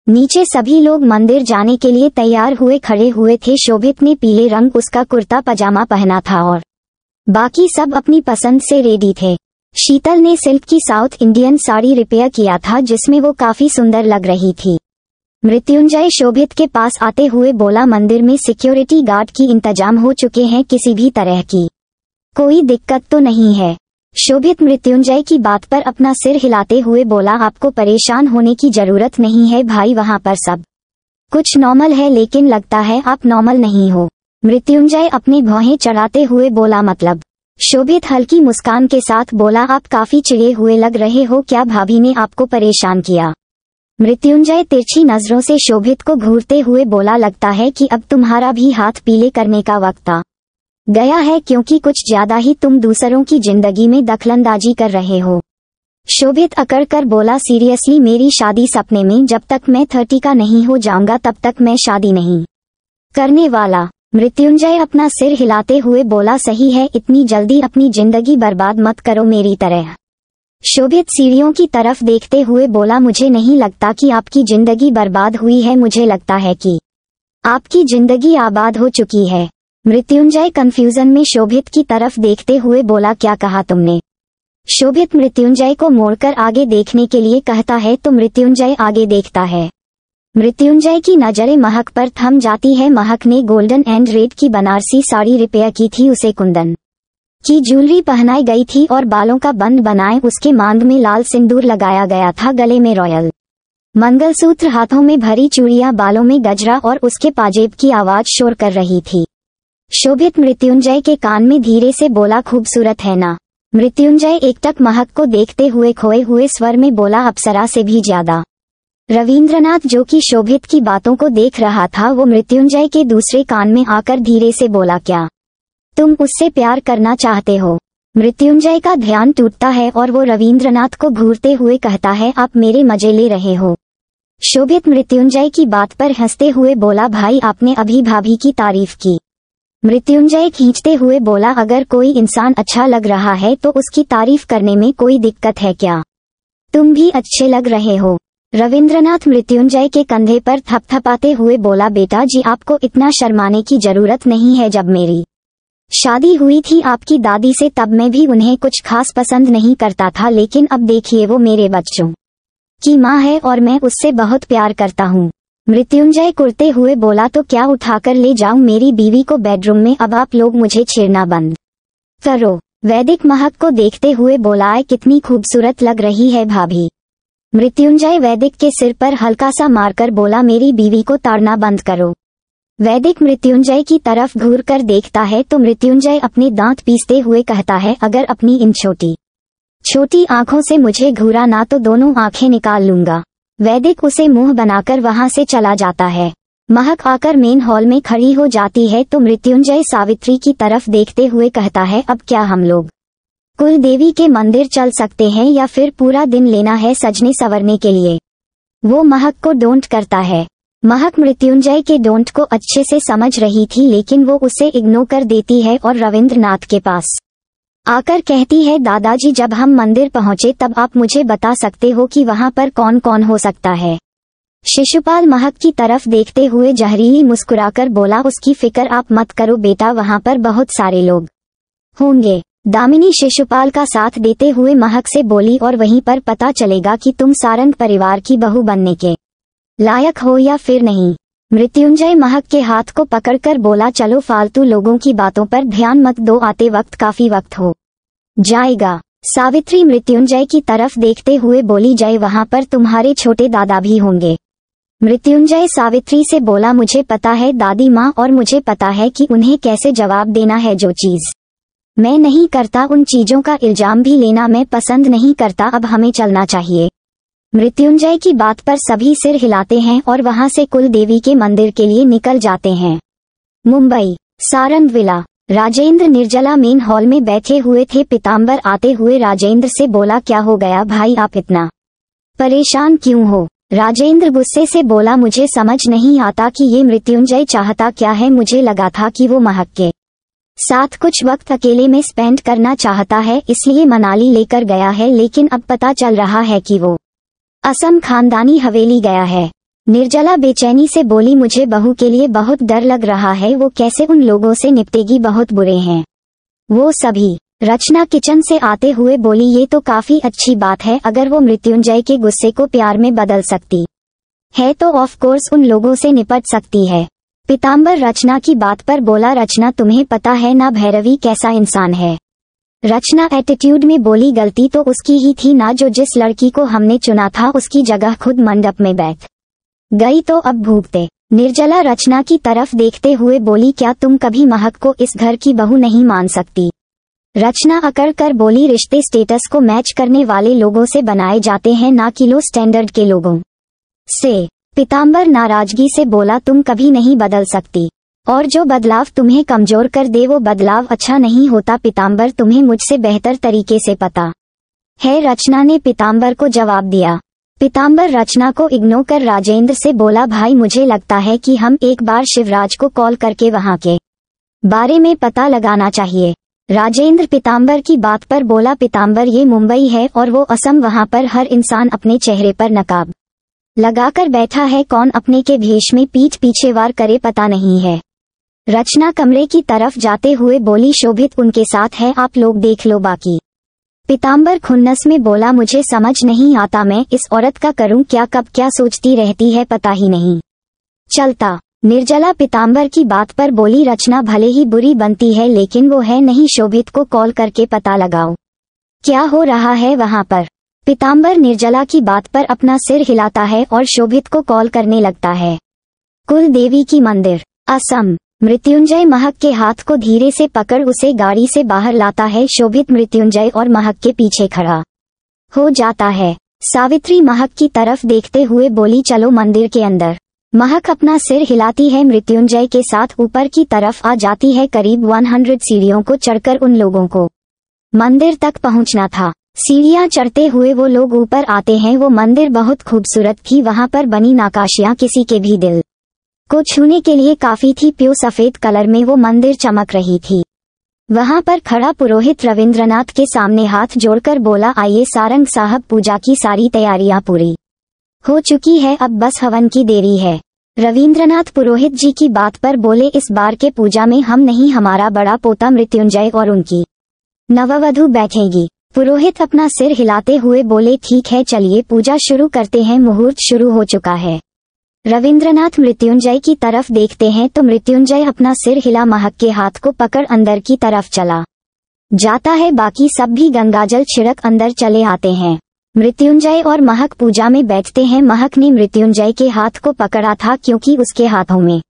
नीचे सभी लोग मंदिर जाने के लिए तैयार हुए खड़े हुए थे शोभित ने पीले रंग उसका कुर्ता पजामा पहना था और बाकी सब अपनी पसंद से रेडी थे शीतल ने सिल्क की साउथ इंडियन साड़ी रिपेयर किया था जिसमें वो काफी सुंदर लग रही थी मृत्युंजय शोभित के पास आते हुए बोला मंदिर में सिक्योरिटी गार्ड की इंतजाम हो चुके हैं किसी भी तरह की कोई दिक्कत तो नहीं है शोभित मृत्युंजय की बात पर अपना सिर हिलाते हुए बोला आपको परेशान होने की जरूरत नहीं है भाई वहाँ पर सब कुछ नॉर्मल है लेकिन लगता है आप नॉर्मल नहीं हो मृत्युंजय अपनी भौहें चढ़ाते हुए बोला मतलब शोभित हल्की मुस्कान के साथ बोला आप काफी चिड़े हुए लग रहे हो क्या भाभी ने आपको परेशान किया मृत्युंजय तिरछी नजरों से शोभित को घूरते हुए बोला लगता है कि अब तुम्हारा भी हाथ पीले करने का वक्त था गया है क्योंकि कुछ ज्यादा ही तुम दूसरों की जिंदगी में दखलंदाजी कर रहे हो शोभित अकड़ कर बोला सीरियसली मेरी शादी सपने में जब तक मैं थर्टी का नहीं हो जाऊंगा तब तक मैं शादी नहीं करने वाला मृत्युंजय अपना सिर हिलाते हुए बोला सही है इतनी जल्दी अपनी जिंदगी बर्बाद मत करो मेरी तरह शोभित सीढ़ियों की तरफ देखते हुए बोला मुझे नहीं लगता कि आपकी जिंदगी बर्बाद हुई है मुझे लगता है कि आपकी जिंदगी आबाद हो चुकी है मृत्युंजय कंफ्यूजन में शोभित की तरफ देखते हुए बोला क्या कहा तुमने शोभित मृत्युंजय को मोड़कर आगे देखने के लिए कहता है तो मृत्युंजय आगे देखता है मृत्युंजय की नजरें महक पर थम जाती है महक ने गोल्डन एंड रेड की बनारसी साड़ी रिपेयर की थी उसे कुंदन की ज्वेलरी पहनाई गई थी और बालों का बंद बनाए उसके मांग में लाल सिंदूर लगाया गया था गले में रॉयल मंगलसूत्र हाथों में भरी चूड़ियां बालों में गजरा और उसके पाजेब की आवाज शोर कर रही थी शोभित मृत्युंजय के कान में धीरे से बोला खूबसूरत है ना मृत्युंजय एकटक महक को देखते हुए खोए हुए स्वर में बोला अप्सरा से भी ज्यादा रविंद्रनाथ जो कि शोभित की बातों को देख रहा था वो मृत्युंजय के दूसरे कान में आकर धीरे से बोला क्या तुम उससे प्यार करना चाहते हो मृत्युंजय का ध्यान टूटता है और वो रविंद्रनाथ को घूरते हुए कहता है आप मेरे मजे ले रहे हो शोभित मृत्युंजय की बात पर हंसते हुए बोला भाई आपने अभी भाभी की तारीफ की मृत्युंजय खींचते हुए बोला अगर कोई इंसान अच्छा लग रहा है तो उसकी तारीफ करने में कोई दिक्कत है क्या तुम भी अच्छे लग रहे हो रविंद्रनाथ मृत्युंजय के कंधे पर थपथपाते हुए बोला बेटा जी आपको इतना शर्माने की जरूरत नहीं है जब मेरी शादी हुई थी आपकी दादी से तब मैं भी उन्हें कुछ खास पसंद नहीं करता था लेकिन अब देखिए वो मेरे बच्चों की माँ है और मैं उससे बहुत प्यार करता हूँ मृत्युंजय कुरते हुए बोला तो क्या उठाकर ले जाऊं मेरी बीवी को बेडरूम में अब आप लोग मुझे छेड़ना बंद करो वैदिक महक को देखते हुए बोला है कितनी खूबसूरत लग रही है भाभी मृत्युंजय वैदिक के सिर पर हल्का सा मारकर बोला मेरी बीवी को ताड़ना बंद करो वैदिक मृत्युंजय की तरफ घूर कर देखता है तो मृत्युंजय अपने दांत पीसते हुए कहता है अगर अपनी इन छोटी छोटी आंखों से मुझे घूरा ना तो दोनों आंखें निकाल लूंगा वैदिक उसे मुंह बनाकर वहां से चला जाता है महक आकर मेन हॉल में खड़ी हो जाती है तो मृत्युंजय सावित्री की तरफ देखते हुए कहता है अब क्या हम लोग कुल देवी के मंदिर चल सकते हैं या फिर पूरा दिन लेना है सजने सवरने के लिए वो महक को डोंट करता है महक मृत्युंजय के डोंट को अच्छे से समझ रही थी लेकिन वो उसे इग्नोर कर देती है और रविन्द्र के पास आकर कहती है दादाजी जब हम मंदिर पहुंचे तब आप मुझे बता सकते हो कि वहां पर कौन कौन हो सकता है शिशुपाल महक की तरफ देखते हुए जहरीली मुस्कुराकर बोला उसकी फिक्र आप मत करो बेटा वहां पर बहुत सारे लोग होंगे दामिनी शिशुपाल का साथ देते हुए महक से बोली और वहीं पर पता चलेगा कि तुम सारंग परिवार की बहू बनने के लायक हो या फिर नहीं मृत्युंजय महक के हाथ को पकड़कर बोला चलो फालतू लोगों की बातों पर ध्यान मत दो आते वक्त काफी वक्त हो जाएगा सावित्री मृत्युंजय की तरफ देखते हुए बोली जय वहां पर तुम्हारे छोटे दादा भी होंगे मृत्युंजय सावित्री से बोला मुझे पता है दादी माँ और मुझे पता है कि उन्हें कैसे जवाब देना है जो चीज मैं नहीं करता उन चीजों का इल्जाम भी लेना मैं पसंद नहीं करता अब हमें चलना चाहिए मृत्युंजय की बात पर सभी सिर हिलाते हैं और वहां से कुल देवी के मंदिर के लिए निकल जाते हैं मुंबई सारंग विला राजेंद्र निर्जला मेन हॉल में बैठे हुए थे पिताम्बर आते हुए राजेंद्र से बोला क्या हो गया भाई आप इतना परेशान क्यों हो राजेंद्र गुस्से से बोला मुझे समझ नहीं आता कि ये मृत्युंजय चाहता क्या है मुझे लगा था कि वो महक के साथ कुछ वक्त अकेले में स्पेंड करना चाहता है इसलिए मनाली लेकर गया है लेकिन अब पता चल रहा है कि वो असम खानदानी हवेली गया है निर्जला बेचैनी से बोली मुझे बहू के लिए बहुत डर लग रहा है वो कैसे उन लोगों से निपटेगी बहुत बुरे हैं वो सभी रचना किचन से आते हुए बोली ये तो काफी अच्छी बात है अगर वो मृत्युंजय के गुस्से को प्यार में बदल सकती है तो ऑफ कोर्स उन लोगों से निपट सकती है पिताम्बर रचना की बात पर बोला रचना तुम्हें पता है ना भैरवी कैसा इंसान है रचना एटीट्यूड में बोली गलती तो उसकी ही थी ना जो जिस लड़की को हमने चुना था उसकी जगह खुद मंडप में बैठ गई तो अब भूखते निर्जला रचना की तरफ देखते हुए बोली क्या तुम कभी महक को इस घर की बहू नहीं मान सकती रचना अकड़ कर बोली रिश्ते स्टेटस को मैच करने वाले लोगों से बनाए जाते हैं ना कि लो स्टैंडर्ड के लोगों से पिताम्बर नाराजगी से बोला तुम कभी नहीं बदल सकती और जो बदलाव तुम्हें कमजोर कर दे वो बदलाव अच्छा नहीं होता पिताम्बर तुम्हें मुझसे बेहतर तरीके से पता है रचना ने पिताम्बर को जवाब दिया पिताम्बर रचना को इग्नोर कर राजेंद्र से बोला भाई मुझे लगता है कि हम एक बार शिवराज को कॉल करके वहाँ के बारे में पता लगाना चाहिए राजेंद्र पिताम्बर की बात पर बोला पिताम्बर ये मुंबई है और वो असम वहाँ पर हर इंसान अपने चेहरे पर नकाब लगाकर बैठा है कौन अपने के भेष में पीठ पीछे वार करे पता नहीं है रचना कमरे की तरफ जाते हुए बोली शोभित उनके साथ है आप लोग देख लो बाकी पिताम्बर खुन्नस में बोला मुझे समझ नहीं आता मैं इस औरत का करूं क्या कब क्या सोचती रहती है पता ही नहीं चलता निर्जला पिताम्बर की बात पर बोली रचना भले ही बुरी बनती है लेकिन वो है नहीं शोभित को कॉल करके पता लगाओ क्या हो रहा है वहाँ पर पिताम्बर निर्जला की बात पर अपना सिर हिलाता है और शोभित को कॉल करने लगता है कुल देवी की मंदिर असम मृत्युंजय महक के हाथ को धीरे से पकड़ उसे गाड़ी से बाहर लाता है शोभित मृत्युंजय और महक के पीछे खड़ा हो जाता है सावित्री महक की तरफ देखते हुए बोली चलो मंदिर के अंदर महक अपना सिर हिलाती है मृत्युंजय के साथ ऊपर की तरफ आ जाती है करीब 100 सीढ़ियों को चढ़कर उन लोगों को मंदिर तक पहुंचना था सीढ़ियां चढ़ते हुए वो लोग ऊपर आते हैं वो मंदिर बहुत खूबसूरत थी वहां पर बनी नाकाशियां किसी के भी दिल को छूने के लिए काफी थी प्यो सफेद कलर में वो मंदिर चमक रही थी वहां पर खड़ा पुरोहित रविन्द्रनाथ के सामने हाथ जोड़कर बोला आइए सारंग साहब पूजा की सारी तैयारियां पूरी हो चुकी है अब बस हवन की देरी है रविन्द्रनाथ पुरोहित जी की बात पर बोले इस बार के पूजा में हम नहीं हमारा बड़ा पोता मृत्युंजय और उनकी नववधु बैठेगी पुरोहित अपना सिर हिलाते हुए बोले ठीक है चलिए पूजा शुरू करते हैं मुहूर्त शुरू हो चुका है रविंद्रनाथ मृत्युंजय की तरफ देखते हैं तो मृत्युंजय अपना सिर हिला महक के हाथ को पकड़ अंदर की तरफ चला जाता है बाकी सब भी गंगाजल छिड़क अंदर चले आते हैं मृत्युंजय और महक पूजा में बैठते हैं महक ने मृत्युंजय के हाथ को पकड़ा था क्योंकि उसके हाथों में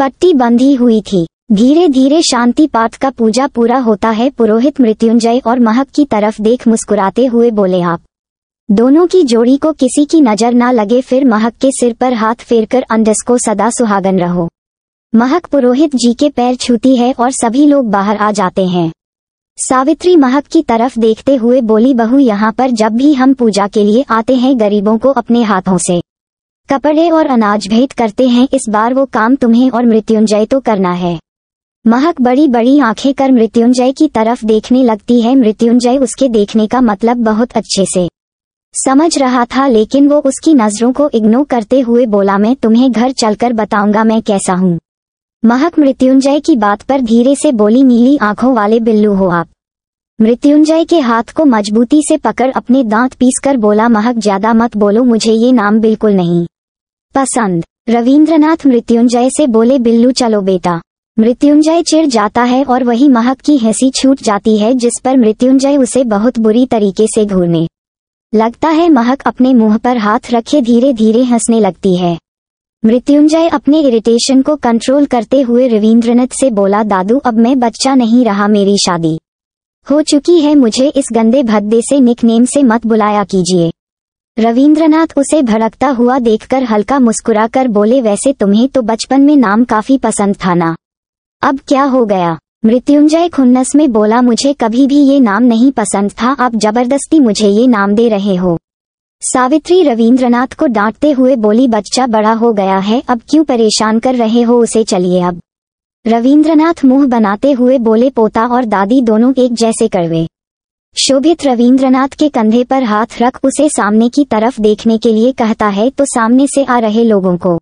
पट्टी बंधी हुई थी धीरे धीरे शांति पाठ का पूजा पूरा होता है पुरोहित मृत्युंजय और महक की तरफ देख मुस्कुराते हुए बोले आप दोनों की जोड़ी को किसी की नजर ना लगे फिर महक के सिर पर हाथ फेरकर अंडस को सदा सुहागन रहो महक पुरोहित जी के पैर छूती है और सभी लोग बाहर आ जाते हैं सावित्री महक की तरफ देखते हुए बोली बहू यहाँ पर जब भी हम पूजा के लिए आते हैं गरीबों को अपने हाथों से कपड़े और अनाज भेंट करते हैं इस बार वो काम तुम्हें और मृत्युंजय तो करना है महक बड़ी बड़ी आंखें कर मृत्युंजय की तरफ देखने लगती है मृत्युंजय उसके देखने का मतलब बहुत अच्छे से समझ रहा था लेकिन वो उसकी नजरों को इग्नोर करते हुए बोला मैं तुम्हें घर चलकर बताऊंगा मैं कैसा हूँ महक मृत्युंजय की बात पर धीरे से बोली नीली आंखों वाले बिल्लू हो आप मृत्युंजय के हाथ को मजबूती से पकड़ अपने दांत पीसकर बोला महक ज्यादा मत बोलो मुझे ये नाम बिल्कुल नहीं पसंद रविंद्रनाथ मृत्युंजय से बोले बिल्लू चलो बेटा मृत्युंजय चिड़ जाता है और वही महक की हंसी छूट जाती है जिस पर मृत्युंजय उसे बहुत बुरी तरीके से घूरने लगता है महक अपने मुंह पर हाथ रखे धीरे धीरे हंसने लगती है मृत्युंजय अपने इरिटेशन को कंट्रोल करते हुए रविन्द्रनाथ से बोला दादू अब मैं बच्चा नहीं रहा मेरी शादी हो चुकी है मुझे इस गंदे भद्दे से निकनेम से मत बुलाया कीजिए रविन्द्रनाथ उसे भड़कता हुआ देखकर हल्का मुस्कुराकर बोले वैसे तुम्हें तो बचपन में नाम काफी पसंद था ना अब क्या हो गया मृत्युंजय खुन्नस में बोला मुझे कभी भी ये नाम नहीं पसंद था आप जबरदस्ती मुझे ये नाम दे रहे हो सावित्री रविंद्रनाथ को डांटते हुए बोली बच्चा बड़ा हो गया है अब क्यों परेशान कर रहे हो उसे चलिए अब रविंद्रनाथ मुंह बनाते हुए बोले पोता और दादी दोनों एक जैसे करवे शोभित रविंद्रनाथ के कंधे पर हाथ रख उसे सामने की तरफ देखने के लिए कहता है तो सामने से आ रहे लोगों को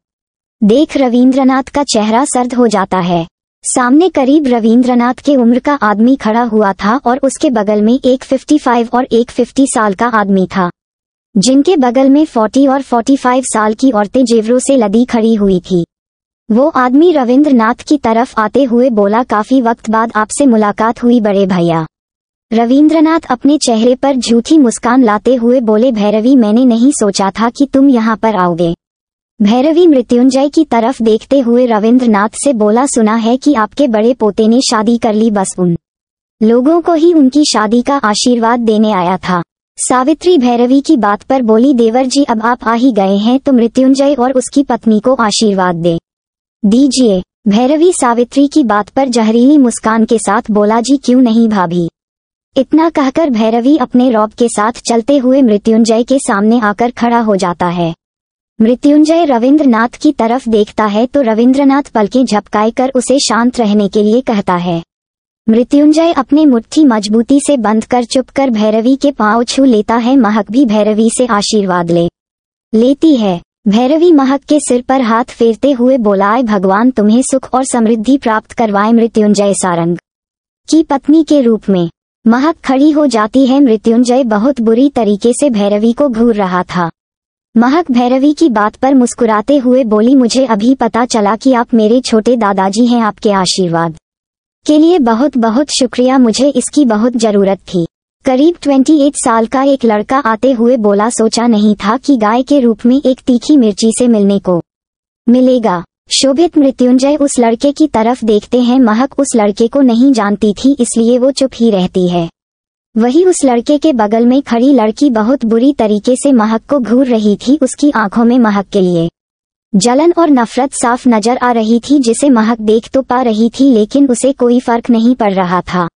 देख रविंद्रनाथ का चेहरा सर्द हो जाता है सामने करीब रविंद्रनाथ के उम्र का आदमी खड़ा हुआ था और उसके बगल में एक 55 और एक 50 साल का आदमी था जिनके बगल में 40 और 45 साल की औरतें जेवरों से लदी खड़ी हुई थी वो आदमी रविंद्रनाथ की तरफ आते हुए बोला काफी वक्त बाद आपसे मुलाकात हुई बड़े भैया रविंद्रनाथ अपने चेहरे पर झूठी मुस्कान लाते हुए बोले भैरवी मैंने नहीं सोचा था कि तुम यहाँ पर आओगे भैरवी मृत्युंजय की तरफ देखते हुए रविन्द्रनाथ से बोला सुना है कि आपके बड़े पोते ने शादी कर ली बस उन लोगों को ही उनकी शादी का आशीर्वाद देने आया था सावित्री भैरवी की बात पर बोली देवर जी अब आप आ ही गए हैं तो मृत्युंजय और उसकी पत्नी को आशीर्वाद दे दीजिए भैरवी सावित्री की बात पर जहरीली मुस्कान के साथ बोला जी क्यों नहीं भाभी इतना कहकर भैरवी अपने रौब के साथ चलते हुए मृत्युंजय के सामने आकर खड़ा हो जाता है मृत्युंजय रविंद्रनाथ की तरफ देखता है तो रविंद्रनाथ पलके झपकाए कर उसे शांत रहने के लिए कहता है मृत्युंजय अपने मुट्ठी मजबूती से बंद कर चुप कर भैरवी के पांव छू लेता है महक भी भैरवी से आशीर्वाद ले लेती है भैरवी महक के सिर पर हाथ फेरते हुए बोलाए भगवान तुम्हें सुख और समृद्धि प्राप्त करवाए मृत्युंजय सारंग की पत्नी के रूप में महक खड़ी हो जाती है मृत्युंजय बहुत बुरी तरीके से भैरवी को घूर रहा था महक भैरवी की बात पर मुस्कुराते हुए बोली मुझे अभी पता चला कि आप मेरे छोटे दादाजी हैं आपके आशीर्वाद के लिए बहुत बहुत शुक्रिया मुझे इसकी बहुत जरूरत थी करीब 28 साल का एक लड़का आते हुए बोला सोचा नहीं था कि गाय के रूप में एक तीखी मिर्ची से मिलने को मिलेगा शोभित मृत्युंजय उस लड़के की तरफ देखते हैं महक उस लड़के को नहीं जानती थी इसलिए वो चुप ही रहती है वही उस लड़के के बगल में खड़ी लड़की बहुत बुरी तरीके से महक को घूर रही थी उसकी आंखों में महक के लिए जलन और नफरत साफ नजर आ रही थी जिसे महक देख तो पा रही थी लेकिन उसे कोई फर्क नहीं पड़ रहा था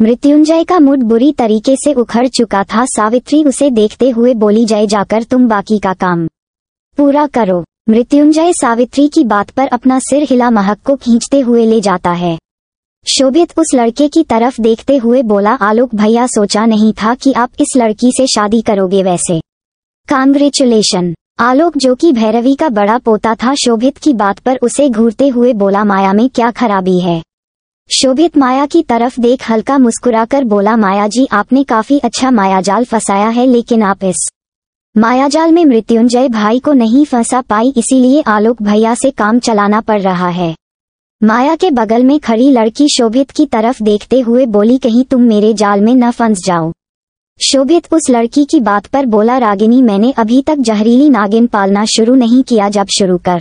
मृत्युंजय का मूड बुरी तरीके से उखड़ चुका था सावित्री उसे देखते हुए बोली जाए जाकर तुम बाकी का काम पूरा करो मृत्युंजय सावित्री की बात पर अपना सिर हिला महक को खींचते हुए ले जाता है शोभित उस लड़के की तरफ देखते हुए बोला आलोक भैया सोचा नहीं था कि आप इस लड़की से शादी करोगे वैसे कांग्रेचुलेशन आलोक जो कि भैरवी का बड़ा पोता था शोभित की बात पर उसे घूरते हुए बोला माया में क्या खराबी है शोभित माया की तरफ देख हल्का मुस्कुराकर बोला माया जी आपने काफी अच्छा मायाजाल फंसाया है लेकिन आप इस मायाजाल में मृत्युंजय भाई को नहीं फंसा पाई इसीलिए आलोक भैया से काम चलाना पड़ रहा है माया के बगल में खड़ी लड़की शोभित की तरफ देखते हुए बोली कहीं तुम मेरे जाल में न फंस जाओ शोभित उस लड़की की बात पर बोला रागिनी मैंने अभी तक जहरीली नागिन पालना शुरू नहीं किया जब शुरू कर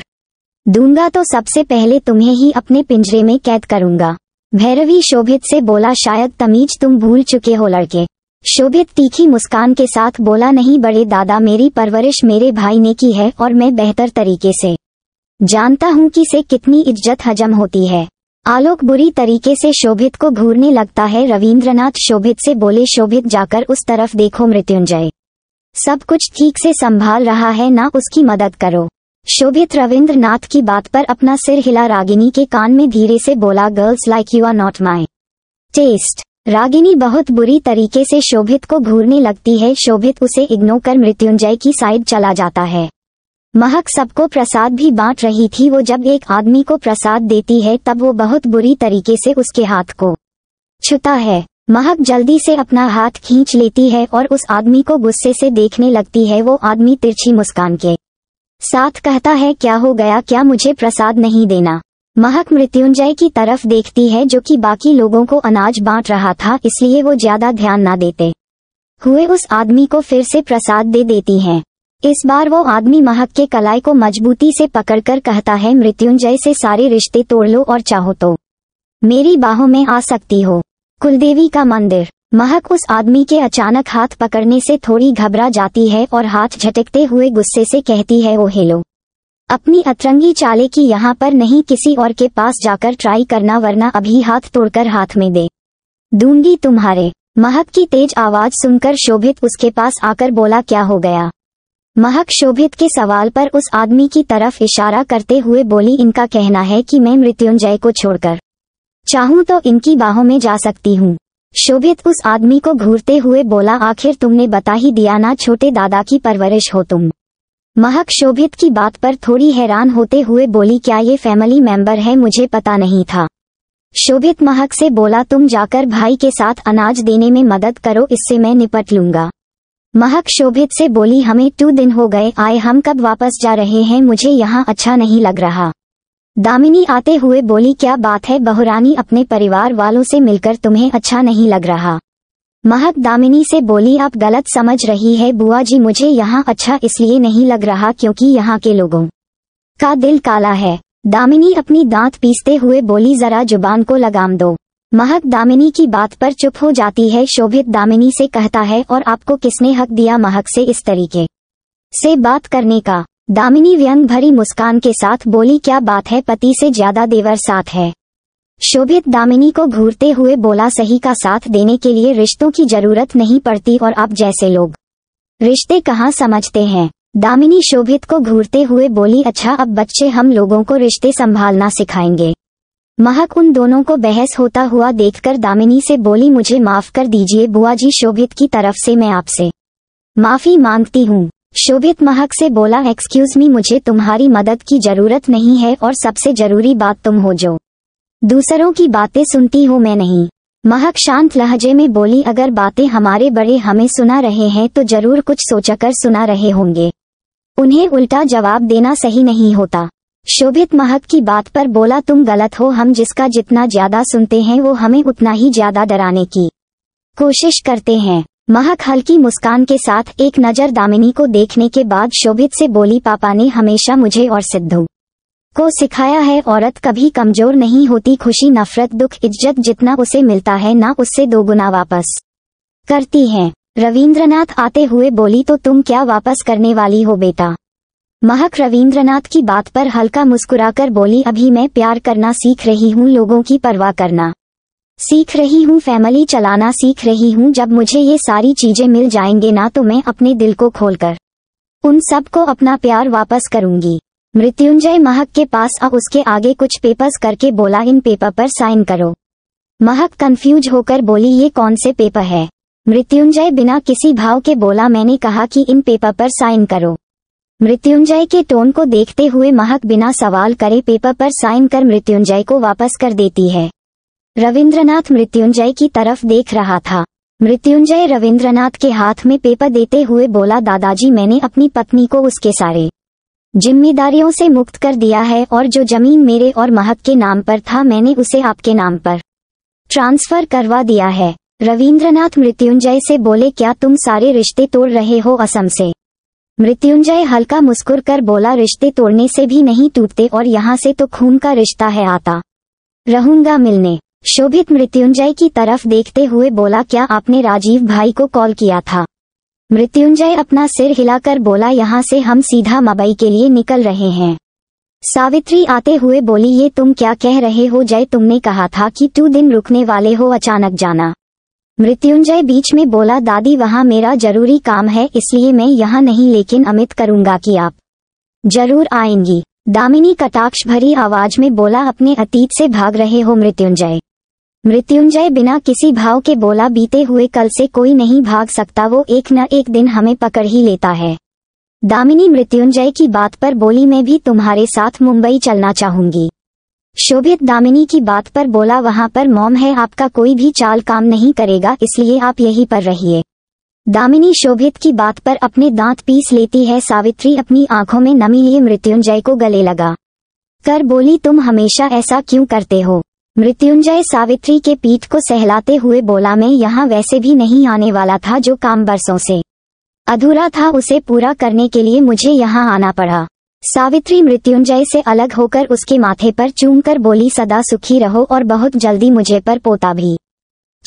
दूंगा तो सबसे पहले तुम्हें ही अपने पिंजरे में कैद करूंगा भैरवी शोभित से बोला शायद तमीज तुम भूल चुके हो लड़के शोभित तीखी मुस्कान के साथ बोला नहीं बड़े दादा मेरी परवरिश मेरे भाई ने की है और मैं बेहतर तरीके से जानता हूँ कि से कितनी इज्जत हजम होती है आलोक बुरी तरीके से शोभित को घूरने लगता है रविंद्रनाथ शोभित से बोले शोभित जाकर उस तरफ देखो मृत्युंजय सब कुछ ठीक से संभाल रहा है ना उसकी मदद करो शोभित रविंद्रनाथ की बात पर अपना सिर हिला रागिनी के कान में धीरे से बोला girls like you are not my taste Ragini बहुत बुरी तरीके से शोभित को घूरने लगती है शोभित उसे इग्नोर कर मृत्युंजय की साइड चला जाता है महक सबको प्रसाद भी बांट रही थी वो जब एक आदमी को प्रसाद देती है तब वो बहुत बुरी तरीके से उसके हाथ को छुता है महक जल्दी से अपना हाथ खींच लेती है और उस आदमी को गुस्से से देखने लगती है वो आदमी तिरछी मुस्कान के साथ कहता है क्या हो गया क्या मुझे प्रसाद नहीं देना महक मृत्युंजय की तरफ देखती है जो कि बाकी लोगों को अनाज बांट रहा था इसलिए वो ज्यादा ध्यान ना देते हुए उस आदमी को फिर से प्रसाद दे देती हैं। इस बार वो आदमी महक के कलाई को मजबूती से पकड़कर कहता है मृत्युंजय से सारे रिश्ते तोड़ लो और चाहो तो मेरी बाहों में आ सकती हो कुलदेवी का मंदिर महक उस आदमी के अचानक हाथ पकड़ने से थोड़ी घबरा जाती है और हाथ झटकते हुए गुस्से से कहती है ओ हेलो अपनी अतरंगी चाले की यहाँ पर नहीं किसी और के पास जाकर ट्राई करना वरना अभी हाथ तोड़कर हाथ में दे दूंगी तुम्हारे महक की तेज आवाज सुनकर शोभित उसके पास आकर बोला क्या हो गया महक शोभित के सवाल पर उस आदमी की तरफ इशारा करते हुए बोली इनका कहना है कि मैं मृत्युंजय को छोड़कर चाहूं तो इनकी बाहों में जा सकती हूँ शोभित उस आदमी को घूरते हुए बोला आखिर तुमने बता ही दिया ना छोटे दादा की परवरिश हो तुम महक शोभित की बात पर थोड़ी हैरान होते हुए बोली क्या ये फैमिली मेंबर है मुझे पता नहीं था शोभित महक से बोला तुम जाकर भाई के साथ अनाज देने में मदद करो इससे मैं निपट लूंगा महक शोभित से बोली हमें टू दिन हो गए आए हम कब वापस जा रहे हैं मुझे यहाँ अच्छा नहीं लग रहा दामिनी आते हुए बोली क्या बात है बहुरानी अपने परिवार वालों से मिलकर तुम्हें अच्छा नहीं लग रहा महक दामिनी से बोली आप गलत समझ रही है बुआ जी मुझे यहाँ अच्छा इसलिए नहीं लग रहा क्योंकि यहाँ के लोगों का दिल काला है दामिनी अपनी दांत पीसते हुए बोली जरा जुबान को लगाम दो महक दामिनी की बात पर चुप हो जाती है शोभित दामिनी से कहता है और आपको किसने हक दिया महक से इस तरीके से बात करने का दामिनी व्यंग भरी मुस्कान के साथ बोली क्या बात है पति से ज्यादा देवर साथ है शोभित दामिनी को घूरते हुए बोला सही का साथ देने के लिए रिश्तों की जरूरत नहीं पड़ती और आप जैसे लोग रिश्ते कहाँ समझते हैं दामिनी शोभित को घूरते हुए बोली अच्छा अब बच्चे हम लोगों को रिश्ते संभालना सिखाएंगे महक उन दोनों को बहस होता हुआ देखकर दामिनी से बोली मुझे माफ कर दीजिए बुआ जी शोभित की तरफ से मैं आपसे माफी मांगती हूँ शोभित महक से बोला एक्सक्यूज मी मुझे तुम्हारी मदद की जरूरत नहीं है और सबसे जरूरी बात तुम हो जो दूसरों की बातें सुनती हूँ मैं नहीं महक शांत लहजे में बोली अगर बातें हमारे बड़े हमें सुना रहे हैं तो जरूर कुछ सोचकर सुना रहे होंगे उन्हें उल्टा जवाब देना सही नहीं होता शोभित महक की बात पर बोला तुम गलत हो हम जिसका जितना ज्यादा सुनते हैं वो हमें उतना ही ज्यादा डराने की कोशिश करते हैं महक हल्की मुस्कान के साथ एक नज़र दामिनी को देखने के बाद शोभित से बोली पापा ने हमेशा मुझे और सिद्धू को सिखाया है औरत कभी कमजोर नहीं होती खुशी नफरत दुख इज्जत जितना उसे मिलता है ना उससे दोगुना वापस करती है रविन्द्रनाथ आते हुए बोली तो तुम क्या वापस करने वाली हो बेटा महक रविंद्रनाथ की बात पर हल्का मुस्कुराकर बोली अभी मैं प्यार करना सीख रही हूँ लोगों की परवाह करना सीख रही हूँ फैमिली चलाना सीख रही हूँ जब मुझे ये सारी चीजें मिल जाएंगे ना तो मैं अपने दिल को खोलकर उन सबको अपना प्यार वापस करूंगी मृत्युंजय महक के पास आ उसके आगे कुछ पेपर्स करके बोला इन पेपर पर साइन करो महक कंफ्यूज होकर बोली ये कौन से पेपर है मृत्युंजय बिना किसी भाव के बोला मैंने कहा कि इन पेपर पर साइन करो मृत्युंजय के टोन को देखते हुए महक बिना सवाल करे पेपर पर साइन कर मृत्युंजय को वापस कर देती है रविंद्रनाथ मृत्युंजय की तरफ देख रहा था मृत्युंजय रविंद्रनाथ के हाथ में पेपर देते हुए बोला दादाजी मैंने अपनी पत्नी को उसके सारे जिम्मेदारियों से मुक्त कर दिया है और जो जमीन मेरे और महक के नाम पर था मैंने उसे आपके नाम पर ट्रांसफर करवा दिया है रविंद्रनाथ मृत्युंजय से बोले क्या तुम सारे रिश्ते तोड़ रहे हो असम से मृत्युंजय हल्का मुस्कुर कर बोला रिश्ते तोड़ने से भी नहीं टूटते और यहाँ से तो खून का रिश्ता है आता रहूंगा मिलने शोभित मृत्युंजय की तरफ देखते हुए बोला क्या आपने राजीव भाई को कॉल किया था मृत्युंजय अपना सिर हिलाकर बोला यहाँ से हम सीधा मबई के लिए निकल रहे हैं सावित्री आते हुए बोली ये तुम क्या कह रहे हो जय तुमने कहा था कि तू दिन रुकने वाले हो अचानक जाना मृत्युंजय बीच में बोला दादी वहाँ मेरा जरूरी काम है इसलिए मैं यहाँ नहीं लेकिन अमित करूंगा कि आप जरूर आएंगी दामिनी कटाक्ष भरी आवाज में बोला अपने अतीत से भाग रहे हो मृत्युंजय मृत्युंजय बिना किसी भाव के बोला बीते हुए कल से कोई नहीं भाग सकता वो एक न एक दिन हमें पकड़ ही लेता है दामिनी मृत्युंजय की बात पर बोली मैं भी तुम्हारे साथ मुंबई चलना चाहूंगी शोभित दामिनी की बात पर बोला वहाँ पर मॉम है आपका कोई भी चाल काम नहीं करेगा इसलिए आप यहीं पर रहिए दामिनी शोभित की बात पर अपने दांत पीस लेती है सावित्री अपनी आंखों में नमी लिए मृत्युंजय को गले लगा कर बोली तुम हमेशा ऐसा क्यों करते हो मृत्युंजय सावित्री के पीठ को सहलाते हुए बोला मैं यहाँ वैसे भी नहीं आने वाला था जो काम बरसों से अधूरा था उसे पूरा करने के लिए मुझे यहाँ आना पड़ा सावित्री मृत्युंजय से अलग होकर उसके माथे पर चूमकर बोली सदा सुखी रहो और बहुत जल्दी मुझे पर पोता भी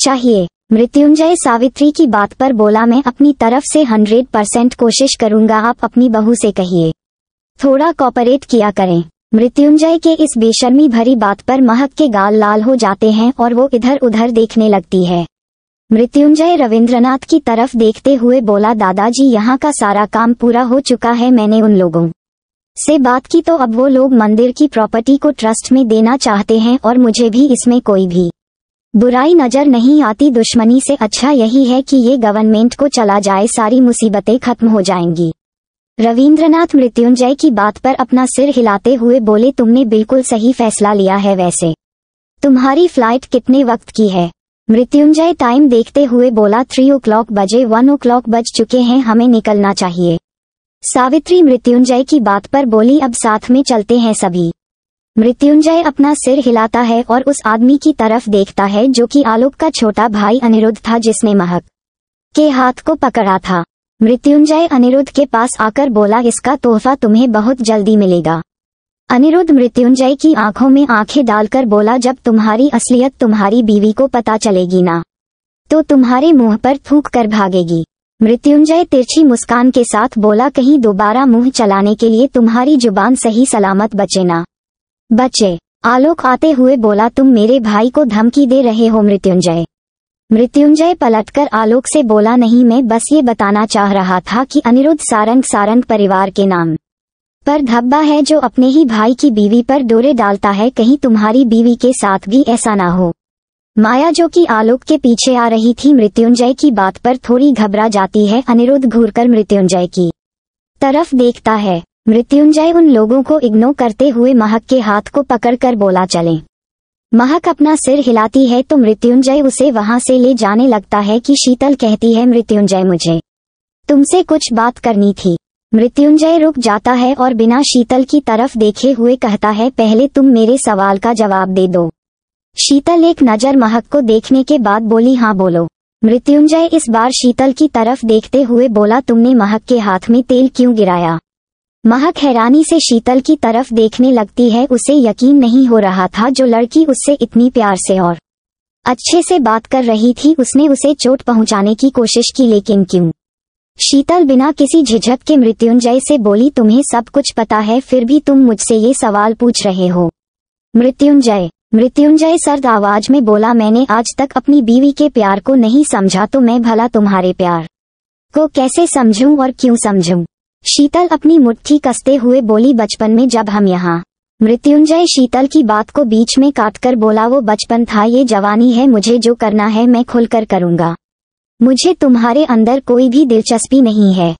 चाहिए मृत्युंजय सावित्री की बात पर बोला मैं अपनी तरफ से हंड्रेड परसेंट कोशिश करूंगा आप अपनी बहू से कहिए थोड़ा कॉपरेट किया करें मृत्युंजय के इस बेशर्मी भरी बात पर महक के गाल लाल हो जाते हैं और वो इधर उधर देखने लगती है मृत्युंजय रविन्द्रनाथ की तरफ देखते हुए बोला दादाजी यहाँ का सारा काम पूरा हो चुका है मैंने उन लोगों से बात की तो अब वो लोग मंदिर की प्रॉपर्टी को ट्रस्ट में देना चाहते हैं और मुझे भी इसमें कोई भी बुराई नजर नहीं आती दुश्मनी से अच्छा यही है कि ये गवर्नमेंट को चला जाए सारी मुसीबतें खत्म हो जाएंगी रविंद्रनाथ मृत्युंजय की बात पर अपना सिर हिलाते हुए बोले तुमने बिल्कुल सही फैसला लिया है वैसे तुम्हारी फ्लाइट कितने वक्त की है मृत्युंजय टाइम देखते हुए बोला थ्री ओ क्लॉक बजे वन ओ क्लॉक बज चुके हैं हमें निकलना चाहिए सावित्री मृत्युंजय की बात पर बोली अब साथ में चलते हैं सभी मृत्युंजय अपना सिर हिलाता है और उस आदमी की तरफ देखता है जो कि आलोक का छोटा भाई अनिरुद्ध था जिसने महक के हाथ को पकड़ा था मृत्युंजय अनिरुद्ध के पास आकर बोला इसका तोहफा तुम्हें बहुत जल्दी मिलेगा अनिरुद्ध मृत्युंजय की आंखों में आंखें डालकर बोला जब तुम्हारी असलियत तुम्हारी बीवी को पता चलेगी ना तो तुम्हारे मुंह पर थूक कर भागेगी मृत्युंजय तिरछी मुस्कान के साथ बोला कहीं दोबारा मुंह चलाने के लिए तुम्हारी जुबान सही सलामत बचे ना बचे आलोक आते हुए बोला तुम मेरे भाई को धमकी दे रहे हो मृत्युंजय मृत्युंजय पलटकर आलोक से बोला नहीं मैं बस ये बताना चाह रहा था कि अनिरुद्ध सारंग सारंग परिवार के नाम पर धब्बा है जो अपने ही भाई की बीवी पर डोरे डालता है कहीं तुम्हारी बीवी के साथ भी ऐसा ना हो माया जो कि आलोक के पीछे आ रही थी मृत्युंजय की बात पर थोड़ी घबरा जाती है अनिरुद्ध घूरकर मृत्युंजय की तरफ देखता है मृत्युंजय उन लोगों को इग्नोर करते हुए महक के हाथ को पकड़कर बोला चले महक अपना सिर हिलाती है तो मृत्युंजय उसे वहां से ले जाने लगता है कि शीतल कहती है मृत्युंजय मुझे तुमसे कुछ बात करनी थी मृत्युंजय रुक जाता है और बिना शीतल की तरफ देखे हुए कहता है पहले तुम मेरे सवाल का जवाब दे दो शीतल एक नजर महक को देखने के बाद बोली हाँ बोलो मृत्युंजय इस बार शीतल की तरफ देखते हुए बोला तुमने महक के हाथ में तेल क्यों गिराया महक हैरानी से शीतल की तरफ देखने लगती है उसे यकीन नहीं हो रहा था जो लड़की उससे इतनी प्यार से और अच्छे से बात कर रही थी उसने उसे चोट पहुंचाने की कोशिश की लेकिन क्यों शीतल बिना किसी झिझक के मृत्युंजय से बोली तुम्हें सब कुछ पता है फिर भी तुम मुझसे ये सवाल पूछ रहे हो मृत्युंजय मृत्युंजय सर्द आवाज में बोला मैंने आज तक अपनी बीवी के प्यार को नहीं समझा तो मैं भला तुम्हारे प्यार को कैसे समझूं और क्यों समझूं शीतल अपनी मुट्ठी कसते हुए बोली बचपन में जब हम यहाँ मृत्युंजय शीतल की बात को बीच में काटकर बोला वो बचपन था ये जवानी है मुझे जो करना है मैं खुलकर करूंगा मुझे तुम्हारे अंदर कोई भी दिलचस्पी नहीं है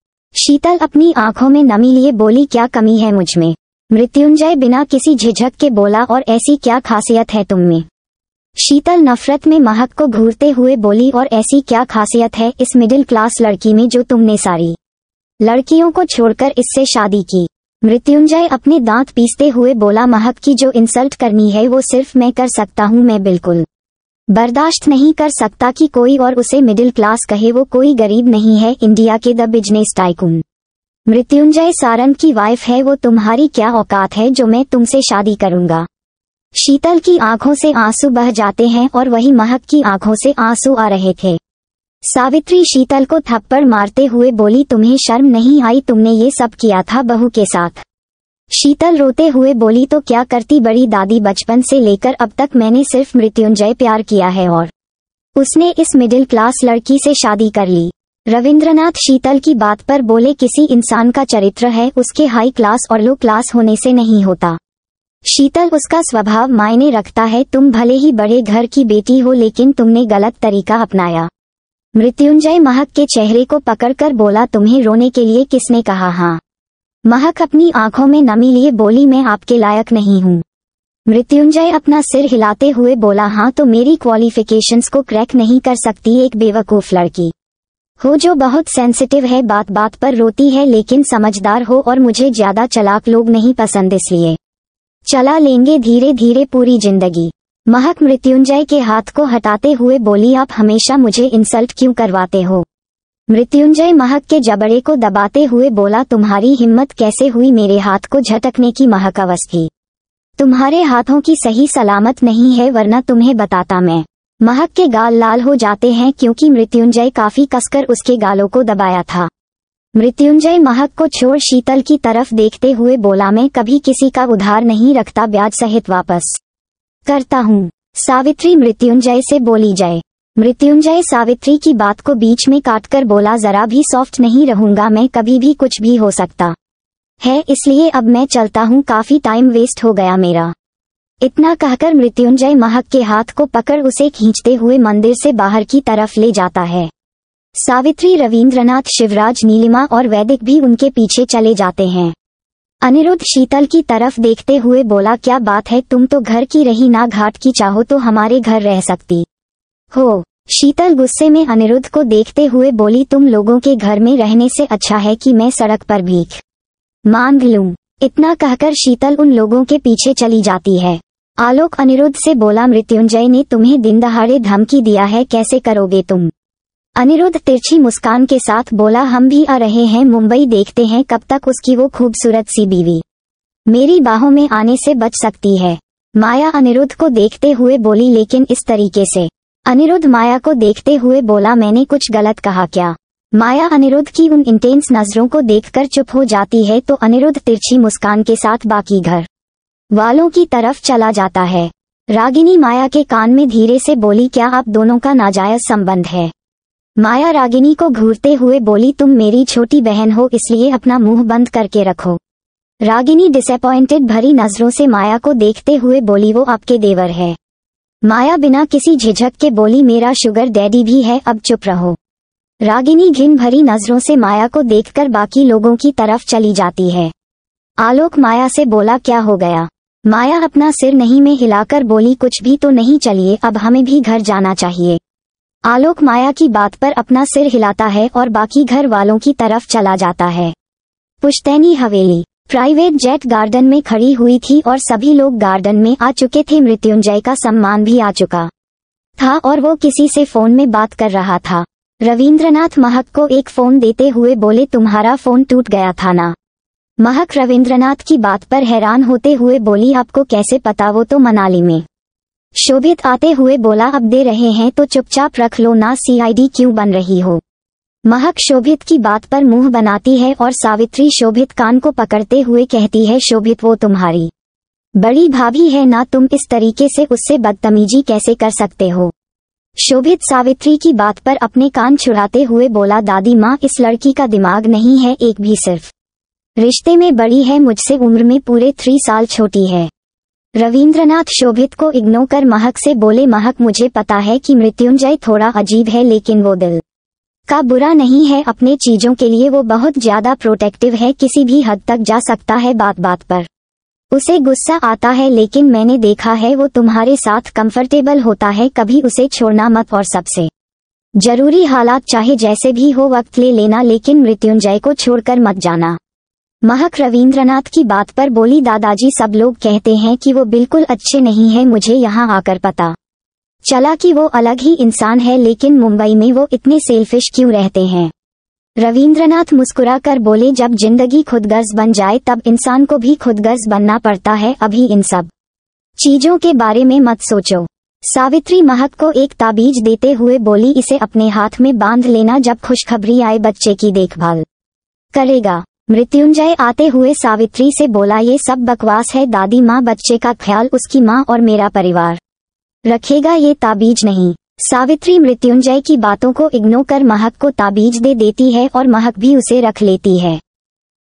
शीतल अपनी आंखों में नमी लिए बोली क्या कमी है मुझ में मृत्युंजय बिना किसी झिझक के बोला और ऐसी क्या खासियत है तुम में शीतल नफरत में महक को घूरते हुए बोली और ऐसी क्या खासियत है इस मिडिल क्लास लड़की में जो तुमने सारी लड़कियों को छोड़कर इससे शादी की मृत्युंजय अपने दांत पीसते हुए बोला महक की जो इंसल्ट करनी है वो सिर्फ मैं कर सकता हूँ मैं बिल्कुल बर्दाश्त नहीं कर सकता कि कोई और उसे मिडिल क्लास कहे वो कोई गरीब नहीं है इंडिया के the business tycoon Mrityunjay Sarang की वाइफ है वो तुम्हारी क्या औकात है जो मैं तुमसे शादी करूंगा शीतल की आंखों से आंसू बह जाते हैं और वही महक की आंखों से आंसू आ रहे थे सावित्री शीतल को थप्पड़ मारते हुए बोली तुम्हें शर्म नहीं आई तुमने ये सब किया था बहू के साथ शीतल रोते हुए बोली तो क्या करती बड़ी दादी बचपन से लेकर अब तक मैंने सिर्फ मृत्युंजय प्यार किया है और उसने इस मिडिल क्लास लड़की से शादी कर ली रविंद्रनाथ शीतल की बात पर बोले किसी इंसान का चरित्र है उसके हाई क्लास और लो क्लास होने से नहीं होता शीतल उसका स्वभाव मायने रखता है तुम भले ही बड़े घर की बेटी हो लेकिन तुमने गलत तरीका अपनाया मृत्युंजय महक के चेहरे को पकड़कर बोला तुम्हें रोने के लिए किसने कहा हाँ महक अपनी आंखों में नमी लिए बोली मैं आपके लायक नहीं हूँ मृत्युंजय अपना सिर हिलाते हुए बोला हाँ तो मेरी क्वालिफिकेशंस को क्रैक नहीं कर सकती एक बेवकूफ लड़की हो जो बहुत सेंसिटिव है बात बात पर रोती है लेकिन समझदार हो और मुझे ज्यादा चलाक लोग नहीं पसंद इसलिए चला लेंगे धीरे धीरे पूरी जिंदगी महक मृत्युंजय के हाथ को हटाते हुए बोली आप हमेशा मुझे इंसल्ट क्यों करवाते हो मृत्युंजय महक के जबड़े को दबाते हुए बोला तुम्हारी हिम्मत कैसे हुई मेरे हाथ को झटकने की महक अवस्थी तुम्हारे हाथों की सही सलामत नहीं है वरना तुम्हें बताता मैं महक के गाल लाल हो जाते हैं क्योंकि मृत्युंजय काफी कसकर उसके गालों को दबाया था मृत्युंजय महक को छोड़ शीतल की तरफ देखते हुए बोला मैं कभी किसी का उधार नहीं रखता ब्याज सहित वापस करता हूँ सावित्री मृत्युंजय से बोली जय मृत्युंजय सावित्री की बात को बीच में काटकर बोला जरा भी सॉफ्ट नहीं रहूंगा मैं कभी भी कुछ भी हो सकता है इसलिए अब मैं चलता हूँ काफी टाइम वेस्ट हो गया मेरा इतना कहकर मृत्युंजय महक के हाथ को पकड़ उसे खींचते हुए मंदिर से बाहर की तरफ ले जाता है सावित्री रविन्द्रनाथ शिवराज नीलिमा और वैदिक भी उनके पीछे चले जाते हैं अनिरुद्ध शीतल की तरफ देखते हुए बोला क्या बात है तुम तो घर की रही ना घाट की चाहो तो हमारे घर रह सकती हो शीतल गुस्से में अनिरुद्ध को देखते हुए बोली तुम लोगों के घर में रहने से अच्छा है कि मैं सड़क पर भीख मांग लूं इतना कहकर शीतल उन लोगों के पीछे चली जाती है आलोक अनिरुद्ध से बोला मृत्युंजय ने तुम्हें दिन दहाड़े धमकी दिया है कैसे करोगे तुम अनिरुद्ध तिरछी मुस्कान के साथ बोला हम भी आ रहे हैं मुंबई देखते हैं कब तक उसकी वो खूबसूरत सी बीवी मेरी बाहों में आने से बच सकती है माया अनिरुद्ध को देखते हुए बोली लेकिन इस तरीके से अनिरुद्ध माया को देखते हुए बोला मैंने कुछ गलत कहा क्या माया अनिरुद्ध की उन इंटेंस नजरों को देखकर चुप हो जाती है तो अनिरुद्ध तिरछी मुस्कान के साथ बाकी घर वालों की तरफ चला जाता है रागिनी माया के कान में धीरे से बोली क्या आप दोनों का नाजायज संबंध है माया रागिनी को घूरते हुए बोली तुम मेरी छोटी बहन हो इसलिए अपना मुंह बंद करके रखो रागिनी डिसअपॉइंटेड भरी नजरों से माया को देखते हुए बोली वो आपके देवर है माया बिना किसी झिझक के बोली मेरा शुगर डैडी भी है अब चुप रहो रागिनी घिन भरी नजरों से माया को देखकर बाकी लोगों की तरफ चली जाती है आलोक माया से बोला क्या हो गया माया अपना सिर नहीं में हिलाकर बोली कुछ भी तो नहीं चलिए अब हमें भी घर जाना चाहिए आलोक माया की बात पर अपना सिर हिलाता है और बाकी घर वालों की तरफ चला जाता है पुश्तैनी हवेली प्राइवेट जेट गार्डन में खड़ी हुई थी और सभी लोग गार्डन में आ चुके थे मृत्युंजय का सम्मान भी आ चुका था और वो किसी से फोन में बात कर रहा था रविन्द्रनाथ महक को एक फोन देते हुए बोले तुम्हारा फोन टूट गया था ना महक रविंद्रनाथ की बात पर हैरान होते हुए बोली आपको कैसे पता वो तो मनाली में शोभित आते हुए बोला अब दे रहे हैं तो चुपचाप रख लो ना सीआईडी क्यों बन रही हो महक शोभित की बात पर मुंह बनाती है और सावित्री शोभित कान को पकड़ते हुए कहती है शोभित वो तुम्हारी बड़ी भाभी है ना तुम इस तरीके से उससे बदतमीजी कैसे कर सकते हो शोभित सावित्री की बात पर अपने कान छुड़ाते हुए बोला दादी माँ इस लड़की का दिमाग नहीं है एक भी सिर्फ रिश्ते में बड़ी है मुझसे उम्र में पूरे थ्री साल छोटी है रविंद्रनाथ शोभित को इग्नो कर महक से बोले महक मुझे पता है कि मृत्युंजय थोड़ा अजीब है लेकिन वो दिल का बुरा नहीं है अपने चीजों के लिए वो बहुत ज्यादा प्रोटेक्टिव है किसी भी हद तक जा सकता है बात बात पर उसे गुस्सा आता है लेकिन मैंने देखा है वो तुम्हारे साथ कंफर्टेबल होता है कभी उसे छोड़ना मत और सबसे जरूरी हालात चाहे जैसे भी हो वक्त ले लेना लेकिन मृत्युंजय को छोड़कर मत जाना महक रविंद्रनाथ की बात पर बोली दादाजी सब लोग कहते हैं कि वो बिल्कुल अच्छे नहीं है मुझे यहाँ आकर पता चला कि वो अलग ही इंसान है लेकिन मुंबई में वो इतने सेल्फिश क्यों रहते हैं रविन्द्रनाथ मुस्कुरा कर बोले जब जिंदगी खुदगर्ज बन जाए तब इंसान को भी खुदगर्ज बनना पड़ता है अभी इन सब चीजों के बारे में मत सोचो सावित्री महक को एक ताबीज देते हुए बोली इसे अपने हाथ में बांध लेना जब खुशखबरी आए बच्चे की देखभाल करेगा मृत्युंजय आते हुए सावित्री से बोला ये सब बकवास है दादी माँ बच्चे का ख्याल उसकी माँ और मेरा परिवार रखेगा ये ताबीज नहीं सावित्री मृत्युंजय की बातों को इग्नोर कर महक को ताबीज दे देती है और महक भी उसे रख लेती है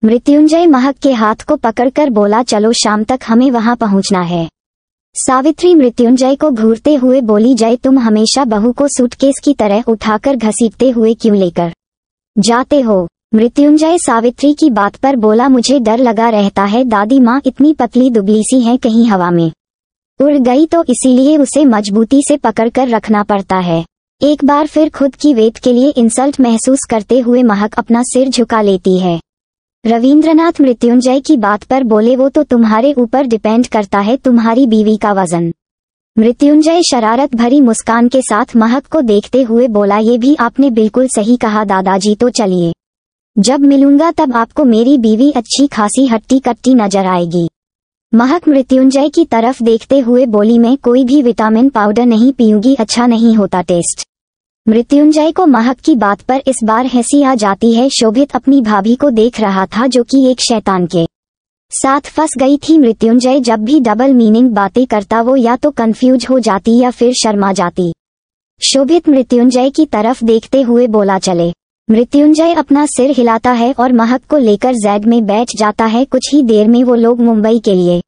मृत्युंजय महक के हाथ को पकड़कर बोला चलो शाम तक हमें वहां पहुंचना है सावित्री मृत्युंजय को घूरते हुए बोली जय तुम हमेशा बहू को सूटकेस की तरह उठाकर घसीटते हुए क्यों लेकर जाते हो मृत्युंजय सावित्री की बात पर बोला मुझे डर लगा रहता है दादी माँ इतनी पतली दुबली सी है कहीं हवा में उड़ गई तो इसीलिए उसे मजबूती से पकड़कर रखना पड़ता है एक बार फिर खुद की वेत के लिए इंसल्ट महसूस करते हुए महक अपना सिर झुका लेती है रविंद्रनाथ मृत्युंजय की बात पर बोले वो तो तुम्हारे ऊपर डिपेंड करता है तुम्हारी बीवी का वजन मृत्युंजय शरारत भरी मुस्कान के साथ महक को देखते हुए बोला ये भी आपने बिल्कुल सही कहा दादाजी तो चलिए जब मिलूंगा तब आपको मेरी बीवी अच्छी खासी हट्टी कट्टी नजर आएगी महक मृत्युंजय की तरफ देखते हुए बोली मैं कोई भी विटामिन पाउडर नहीं पीऊंगी अच्छा नहीं होता टेस्ट मृत्युंजय को महक की बात पर इस बार हंसी आ जाती है शोभित अपनी भाभी को देख रहा था जो कि एक शैतान के साथ फंस गई थी मृत्युंजय जब भी डबल मीनिंग बातें करता वो या तो कंफ्यूज हो जाती या फिर शर्मा जाती शोभित मृत्युंजय की तरफ देखते हुए बोला चले मृत्युंजय अपना सिर हिलाता है और महक को लेकर जैग में बैठ जाता है कुछ ही देर में वो लोग मुंबई के लिए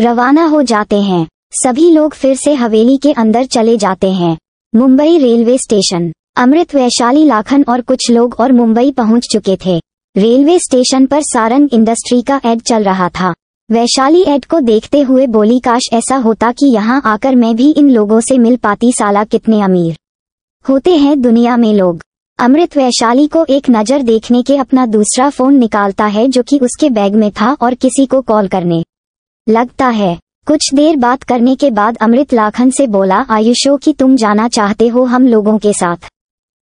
रवाना हो जाते हैं सभी लोग फिर से हवेली के अंदर चले जाते हैं मुंबई रेलवे स्टेशन अमृत वैशाली लाखन और कुछ लोग और मुंबई पहुंच चुके थे रेलवे स्टेशन पर सारंग इंडस्ट्री का एड चल रहा था वैशाली एड को देखते हुए बोली काश ऐसा होता कि यहाँ आकर मैं भी इन लोगों से मिल पाती साला कितने अमीर होते हैं दुनिया में लोग अमृत वैशाली को एक नज़र देखने के अपना दूसरा फोन निकालता है जो कि उसके बैग में था और किसी को कॉल करने लगता है कुछ देर बात करने के बाद अमृत लाखन से बोला आयुषो कि तुम जाना चाहते हो हम लोगों के साथ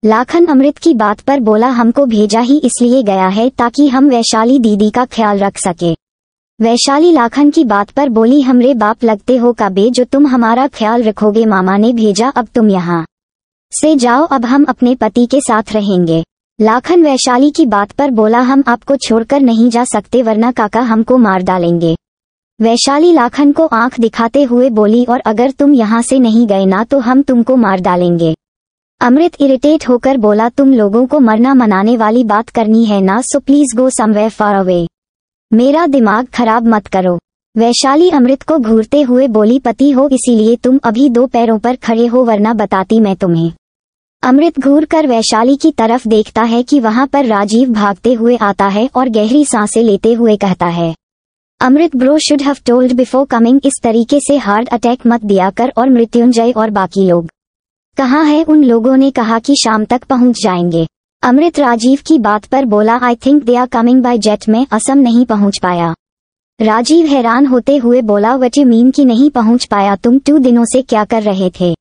लाखन अमृत की बात पर बोला हमको भेजा ही इसलिए गया है ताकि हम वैशाली दीदी का ख्याल रख सके वैशाली लाखन की बात पर बोली हमरे बाप लगते हो कबे जो तुम हमारा ख्याल रखोगे मामा ने भेजा अब तुम यहाँ से जाओ अब हम अपने पति के साथ रहेंगे लाखन वैशाली की बात पर बोला हम आपको छोड़कर नहीं जा सकते वरना काका हमको मार डालेंगे वैशाली लाखन को आंख दिखाते हुए बोली और अगर तुम यहाँ से नहीं गए ना तो हम तुमको मार डालेंगे अमृत इरिटेट होकर बोला तुम लोगों को मरना मनाने वाली बात करनी है ना so please go somewhere far away मेरा दिमाग खराब मत करो वैशाली अमृत को घूरते हुए बोली पति हो इसीलिए तुम अभी दो पैरों पर खड़े हो वरना बताती मैं तुम्हें अमृत घूर कर वैशाली की तरफ देखता है कि वहां पर राजीव भागते हुए आता है और गहरी सांसें लेते हुए कहता है Amrit bro should have told before coming इस तरीके से हार्ट अटैक मत दिया कर और मृत्युंजय और बाकी लोग कहा है उन लोगों ने कहा कि शाम तक पहुंच जाएंगे अमृत राजीव की बात पर बोला I think they are coming by jet में असम नहीं पहुंच पाया राजीव हैरान होते हुए बोला वट यू मीन की नहीं पहुंच पाया तुम टू दिनों से क्या कर रहे थे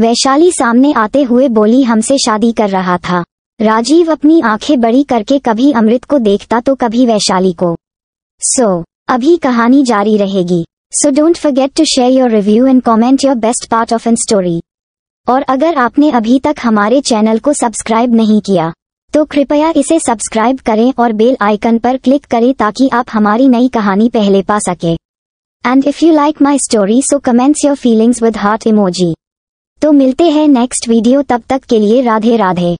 वैशाली सामने आते हुए बोली हमसे शादी कर रहा था राजीव अपनी आंखें बड़ी करके कभी अमृत को देखता तो कभी वैशाली को सो so, अभी कहानी जारी रहेगी so don't forget to share your review and comment your best part of an story और अगर आपने अभी तक हमारे चैनल को सब्सक्राइब नहीं किया तो कृपया इसे सब्सक्राइब करें और बेल आइकन पर क्लिक करें ताकि आप हमारी नई कहानी पहले पा सकें and if you like my story so comments your feelings with heart emoji तो मिलते हैं नेक्स्ट वीडियो तब तक के लिए राधे राधे